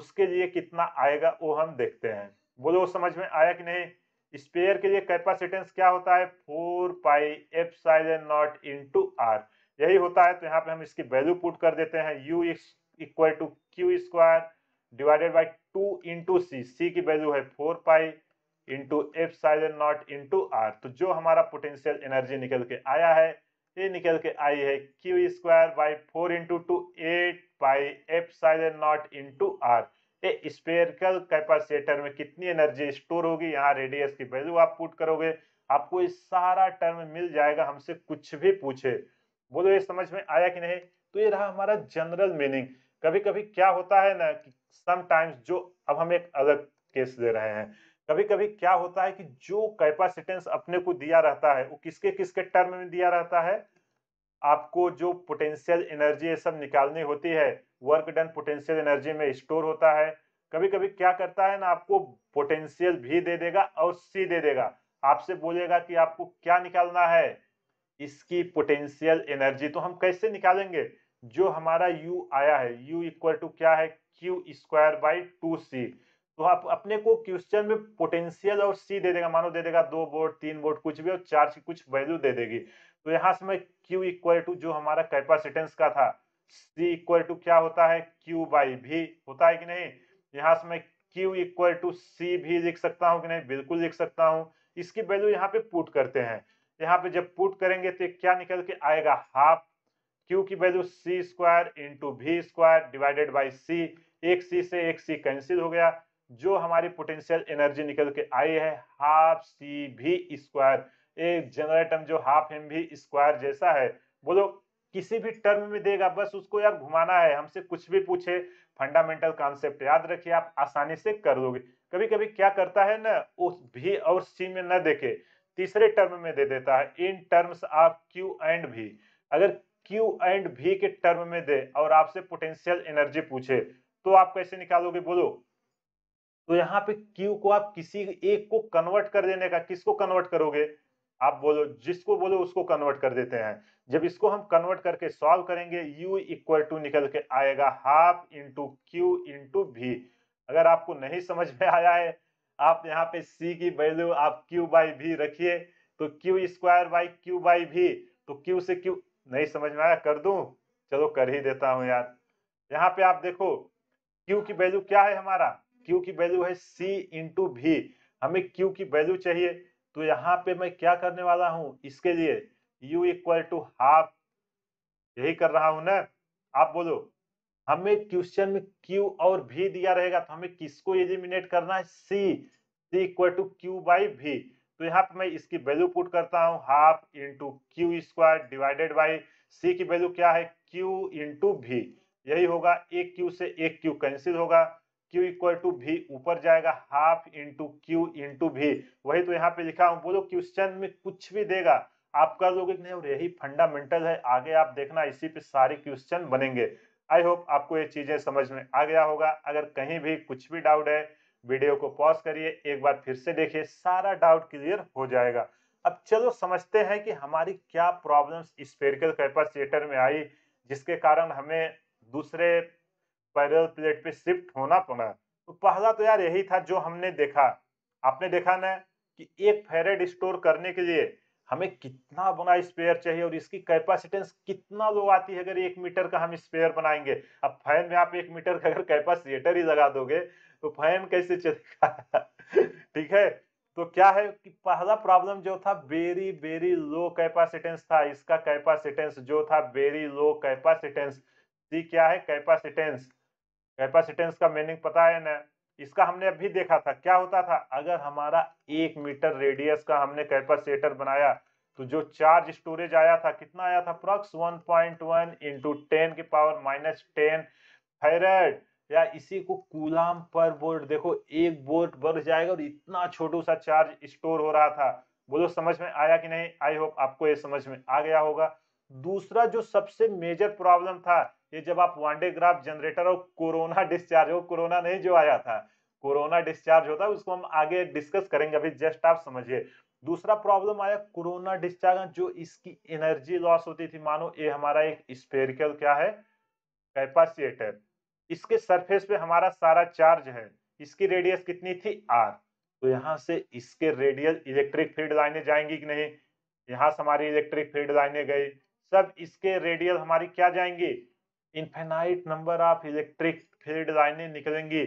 उसके लिए कितना आएगा वो हम देखते हैं बोलो समझ में आया कि नहीं स्पेयर के लिए कैपेसिटेंस क्या होता है four pi epsilon naught into R यही होता है तो यहाँ पे हम इसकी वैल्यू पुट कर देते हैं U equal to Q square divided by two into C C की वैल्यू है four pi into epsilon naught into R तो जो हमारा पोटेंशियल एनर्जी निकल के आया है ये निकल के आई है Q square by four into two eight pi epsilon naught into R ये स्पेरिकल कैपेसिटर में कितनी एनर्जी स्टोर होगी यहाँ रेडियस की वैल्यू आप पुट करोगे आपको ये सारा टर्म मिल जाएगा हमसे कुछ भी पूछे बोलो तो ये समझ में आया कि नहीं तो ये रहा हमारा जनरल मीनिंग कभी कभी क्या होता है ना कि समटाइम्स जो अब हम एक अलग केस दे रहे हैं कभी कभी क्या होता है कि जो कैपासिटेंस अपने को दिया रहता है वो किसके किसके टर्म में दिया रहता है आपको जो पोटेंशियल एनर्जी ये सब निकालनी होती है वर्क डन पोटेंशियल एनर्जी में स्टोर होता है कभी कभी क्या करता है ना आपको पोटेंशियल भी दे देगा और सी दे देगा आपसे बोलेगा कि आपको क्या निकालना है इसकी पोटेंशियल एनर्जी तो हम कैसे निकालेंगे जो हमारा u आया है u इक्वल टू क्या है q square by two C तो आप अपने को क्वेश्चन में पोटेंशियल और सी दे देगा मानो दे देगा दो बोर्ड तीन बोर्ड कुछ भी और चार्ज की कुछ वैल्यू दे देगी तो यहाँ से मैं q इक्वल टू जो हमारा कैपेसिटेंस का था c इक्वल टू क्या होता है q बाई भी होता है कि नहीं यहाँ से मैं q इक्वल टू सी भी लिख सकता हूँ कि नहीं बिल्कुल लिख सकता हूँ इसकी वैल्यू यहाँ पे पुट करते हैं यहाँ पे जब पुट करेंगे तो क्या निकल के आएगा हाफ क्यू की value C square into V square divided by C एक सी से एक सी कैंसिल हो गया जो हमारी पोटेंशियल एनर्जी निकल के आई है हाफ सी भी स्क्वायर एक जनरल टर्म जो हाफ एम भी स्क्वायर जैसा है बोलो किसी भी टर्म में देगा बस उसको यार घुमाना है हमसे कुछ भी पूछे फंडामेंटल कॉन्सेप्ट याद रखिए आप आसानी से कर दोगे कभी कभी क्या करता है ना उस भी और सी में न देखे तीसरे टर्म में दे देता है in terms of q and भी अगर क्यू एंड भी के टर्म में दे और आपसे पोटेंशियल एनर्जी पूछे तो आप कैसे निकालोगे बोलो तो यहाँ पे क्यू को आप किसी एक को कन्वर्ट कर देने का किसको कन्वर्ट करोगे आप बोलो जिसको बोलो उसको कन्वर्ट कर देते हैं जब इसको हम कन्वर्ट करके सॉल्व करेंगे u इक्वल टू निकल के आएगा हाफ इंटू क्यू इंटू भी अगर आपको नहीं समझ में आया है आप यहाँ पे c की वैल्यू आप q बाई भी रखिए तो q square by q by भी तो q से q नहीं समझ में आया कर दू चलो कर ही देता हूँ यार यहाँ पे आप देखो q की वैल्यू क्या है हमारा q की वैल्यू है c इंटू भी हमें q की वैल्यू चाहिए तो यहाँ पे मैं क्या करने वाला हूँ इसके लिए u इक्वल टू हाफ यही कर रहा हूं ना आप बोलो हमें क्वेश्चन में क्यू और भी दिया रहेगा तो हमें किसको एलिमिनेट करना है c c equal to Q by भी तो यहाँ पे मैं इसकी वैल्यू पुट करता हूँ half into q square divided by c की वैल्यू क्या है क्यू इंटू भी यही होगा एक क्यू से एक क्यू कैंसिल होगा क्यू इक्वल टू भी ऊपर जाएगा हाफ इंटू क्यू इंटू भी वही तो यहाँ पे लिखा हूँ बोलो क्वेश्चन में कुछ भी देगा आप कर लोगे नहीं और यही फंडामेंटल है आगे आप देखना इसी पे सारे क्वेश्चन बनेंगे आई होप आपको ये चीज़ें समझ में आ गया होगा अगर कहीं भी कुछ भी डाउट है वीडियो को पॉज करिए एक बार फिर से देखिए सारा डाउट क्लियर हो जाएगा अब चलो समझते हैं कि हमारी क्या प्रॉब्लम्स स्पेरिकल कैपेसिटर में आई जिसके कारण हमें दूसरे पैरल प्लेट पे शिफ्ट होना पड़ा तो पहला तो यार यही था जो हमने देखा आपने देखा ना कि एक फेरेड स्टोर करने के लिए हमें कितना बना स्पेयर चाहिए और इसकी कैपेसिटेंस कितना लो आती है अगर एक मीटर का हम स्पेयर बनाएंगे अब फैन में आप एक मीटर का अगर कैपेसिटर ही लगा दोगे तो फैन कैसे चलेगा (laughs) ठीक है तो क्या है कि पहला प्रॉब्लम जो था वेरी वेरी लो कैपेसिटेंस था इसका कैपेसिटेंस जो था वेरी लो कैपेसिटेंस सी क्या है कैपेसिटेंस कैपेसिटेंस का मीनिंग पता है ना इसका हमने अभी देखा था क्या होता था अगर हमारा एक मीटर रेडियस का हमने कैपेसिटर बनाया तो जो चार्ज स्टोरेज आया था कितना आया था approx 1.1 point one into ten की पावर माइनस टेन फेरेड या इसी को कूलाम पर बोर्ड देखो एक बोर्ड बढ़ जाएगा और इतना छोटू सा चार्ज स्टोर हो रहा था बोलो समझ में आया कि नहीं आई होप आपको ये समझ में आ गया होगा दूसरा जो सबसे मेजर प्रॉब्लम था ये जब आप वनडे ग्राफ जनरेटर और कोरोना डिस्चार्ज हो कोरोना नहीं जो आया था कोरोना डिस्चार्ज होता है उसको हम आगे डिस्कस करेंगे अभी जस्ट आप समझिए दूसरा प्रॉब्लम आया कोरोना डिस्चार्ज जो इसकी एनर्जी लॉस होती थी मानो ये हमारा एक स्पेरिकल क्या है कैपेसिटर इसके सरफेस पे हमारा सारा चार्ज है इसकी रेडियस कितनी थी आर तो यहां से इसके रेडियस इलेक्ट्रिक फील्ड लाइने जाएंगी कि नहीं यहां से हमारी इलेक्ट्रिक फील्ड लाइने गई सब इसके रेडियल हमारी क्या जाएंगी infinite number of electric field लाइनें निकलेंगी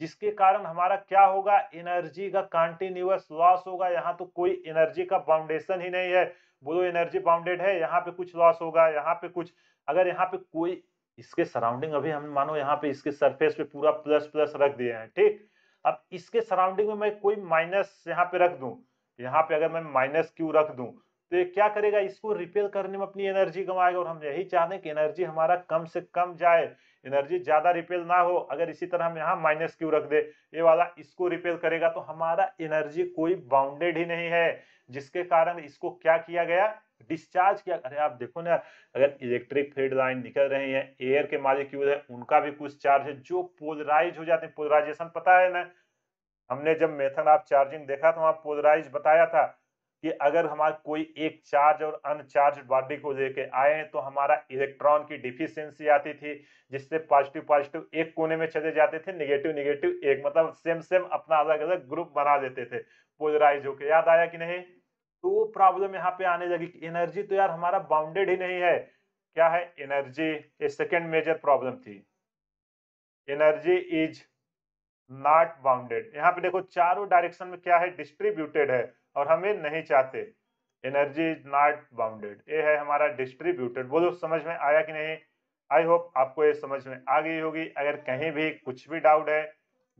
जिसके कारण हमारा क्या होगा एनर्जी का कंटिन्यूस लॉस होगा यहाँ तो कोई एनर्जी का बाउंडेशन ही नहीं है बोलो एनर्जी बाउंडेड है यहाँ पे कुछ लॉस होगा यहाँ पे कुछ अगर यहाँ पे कोई इसके सराउंडिंग अभी हम मानो यहाँ पे इसके सरफेस पे पूरा प्लस प्लस रख दिए हैं ठीक अब इसके सराउंडिंग में मैं कोई माइनस यहाँ पे रख दू यहाँ पे अगर मैं माइनस क्यू रख दूं तो ये क्या करेगा इसको रिपेयर करने में अपनी एनर्जी कमाएगा और हम यही चाहते हैं कि एनर्जी हमारा कम से कम जाए एनर्जी ज्यादा रिपेयर ना हो अगर इसी तरह हम यहाँ माइनस क्यू रख दे ये वाला इसको रिपेयर करेगा तो हमारा एनर्जी कोई बाउंडेड ही नहीं है जिसके कारण इसको क्या किया गया डिस्चार्ज किया अरे आप देखो ना अगर इलेक्ट्रिक फील्ड लाइन निकल रहे हैं एयर के मालिक्यूल है उनका भी कुछ चार्ज है जो पोलराइज हो जाते हैं पोलराइजेशन पता है ना हमने जब मेथन ऑफ चार्जिंग देखा तो वहां पोलराइज बताया था कि अगर हमारा कोई एक चार्ज और अनचार्ज बॉडी को लेके आए हैं तो हमारा इलेक्ट्रॉन की डिफिशियंसी आती थी जिससे पॉजिटिव पॉजिटिव एक कोने में चले जाते थे नेगेटिव नेगेटिव एक मतलब सेम सेम अपना अलग अलग ग्रुप बना देते थे पोलराइज होकर याद आया कि नहीं तो वो प्रॉब्लम यहाँ पे आने लगी कि एनर्जी तो यार हमारा बाउंडेड ही नहीं है क्या है एनर्जी ये सेकेंड मेजर प्रॉब्लम थी एनर्जी इज नॉट बाउंडेड यहाँ पे देखो चारों डायरेक्शन में क्या है डिस्ट्रीब्यूटेड है और हम ये नहीं चाहते एनर्जी इज नॉट बाउंडेड ये है हमारा डिस्ट्रीब्यूटेड बोलो समझ में आया कि नहीं आई होप आपको ये समझ में आ गई होगी अगर कहीं भी कुछ भी डाउट है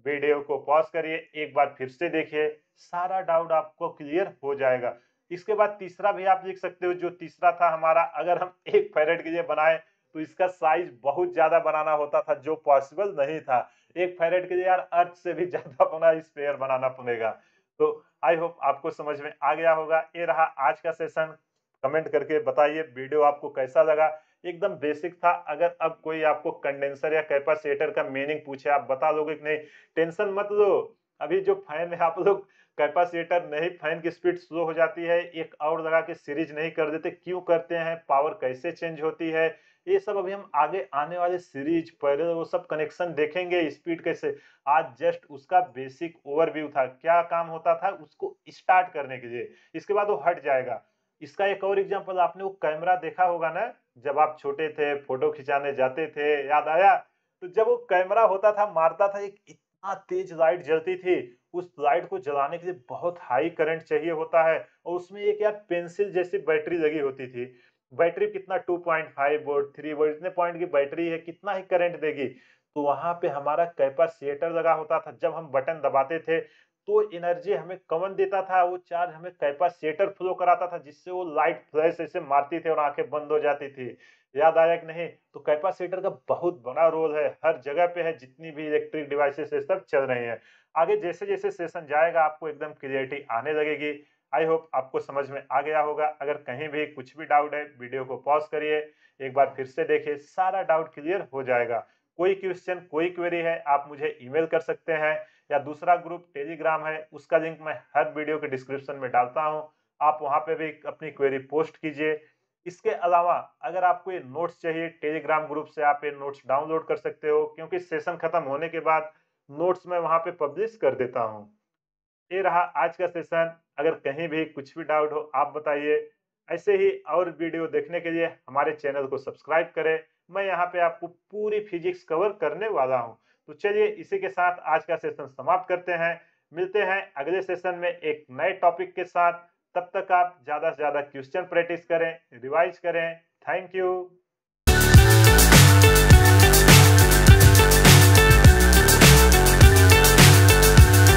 वीडियो को पॉज करिए एक बार फिर से देखिए सारा डाउट आपको क्लियर हो जाएगा इसके बाद तीसरा भी आप लिख सकते हो जो तीसरा था हमारा अगर हम एक फेरेट के लिए बनाए तो इसका साइज बहुत ज्यादा बनाना होता था जो पॉसिबल नहीं था एक फेरेट के लिए यार अर्थ से भी ज्यादा बना स्पेयर बनाना पड़ेगा तो आई होप आपको समझ में आ गया होगा ये रहा आज का सेशन कमेंट करके बताइए वीडियो आपको कैसा लगा एकदम बेसिक था अगर अब कोई आपको कंडेंसर या कैपेसिटर का मीनिंग पूछे आप बता दोगे कि नहीं टेंशन मत लो अभी जो फैन है आप लोग कैपेसिटर नहीं फैन की स्पीड स्लो हो जाती है एक और लगा के सीरीज नहीं कर देते क्यों करते हैं पावर कैसे चेंज होती है ये सब अभी हम आगे आने वाले सीरीज पर वो सब कनेक्शन देखेंगे स्पीड कैसे आज जस्ट उसका बेसिक ओवरव्यू था क्या काम होता था उसको स्टार्ट करने के लिए इसके बाद वो हट जाएगा इसका एक और एग्जाम्पल आपने वो कैमरा देखा होगा ना जब आप छोटे थे फोटो खिंचाने जाते थे याद आया तो जब वो कैमरा होता था मारता था एक इतना तेज लाइट जलती थी उस लाइट को जलाने के लिए बहुत हाई करंट चाहिए होता है और उसमें एक यार पेंसिल जैसी बैटरी लगी होती थी बैटरी कितना 2.5 point five volt three volt इतने पॉइंट की बैटरी है कितना ही करंट देगी तो वहां पे हमारा कैपासिएटर लगा होता था जब हम बटन दबाते थे तो एनर्जी हमें कमन देता था वो चार्ज हमें कैपासिएटर फ्लो कराता था जिससे वो लाइट फ्लैश ऐसे मारती थी और आंखें बंद हो जाती थी याद आया कि नहीं तो कैपासिएटर का बहुत बड़ा रोल है हर जगह पे है जितनी भी इलेक्ट्रिक डिवाइसेस सब चल रहे हैं आगे जैसे जैसे सेशन जाएगा आपको एकदम क्लियरिटी आने लगेगी आई होप आपको समझ में आ गया होगा अगर कहीं भी कुछ भी डाउट है वीडियो को पॉज करिए एक बार फिर से देखिए सारा डाउट क्लियर हो जाएगा कोई क्वेश्चन कोई क्वेरी है आप मुझे ईमेल कर सकते हैं या दूसरा ग्रुप टेलीग्राम है उसका लिंक मैं हर वीडियो के डिस्क्रिप्शन में डालता हूँ आप वहाँ पे भी अपनी क्वेरी पोस्ट कीजिए इसके अलावा अगर आपको ये नोट्स चाहिए टेलीग्राम ग्रुप से आप ये नोट्स डाउनलोड कर सकते हो क्योंकि सेशन खत्म होने के बाद नोट्स में वहां पे पब्लिश कर देता हूँ ये रहा आज का सेशन अगर कहीं भी कुछ भी डाउट हो आप बताइए ऐसे ही और वीडियो देखने के लिए हमारे चैनल को सब्सक्राइब करें मैं यहाँ पे आपको पूरी फिजिक्स कवर करने वाला हूँ तो चलिए इसी के साथ आज का सेशन समाप्त करते हैं मिलते हैं अगले सेशन में एक नए टॉपिक के साथ तब तक आप ज़्यादा से ज़्यादा क्वेश्चन प्रैक्टिस करें रिवाइज करें थैंक यू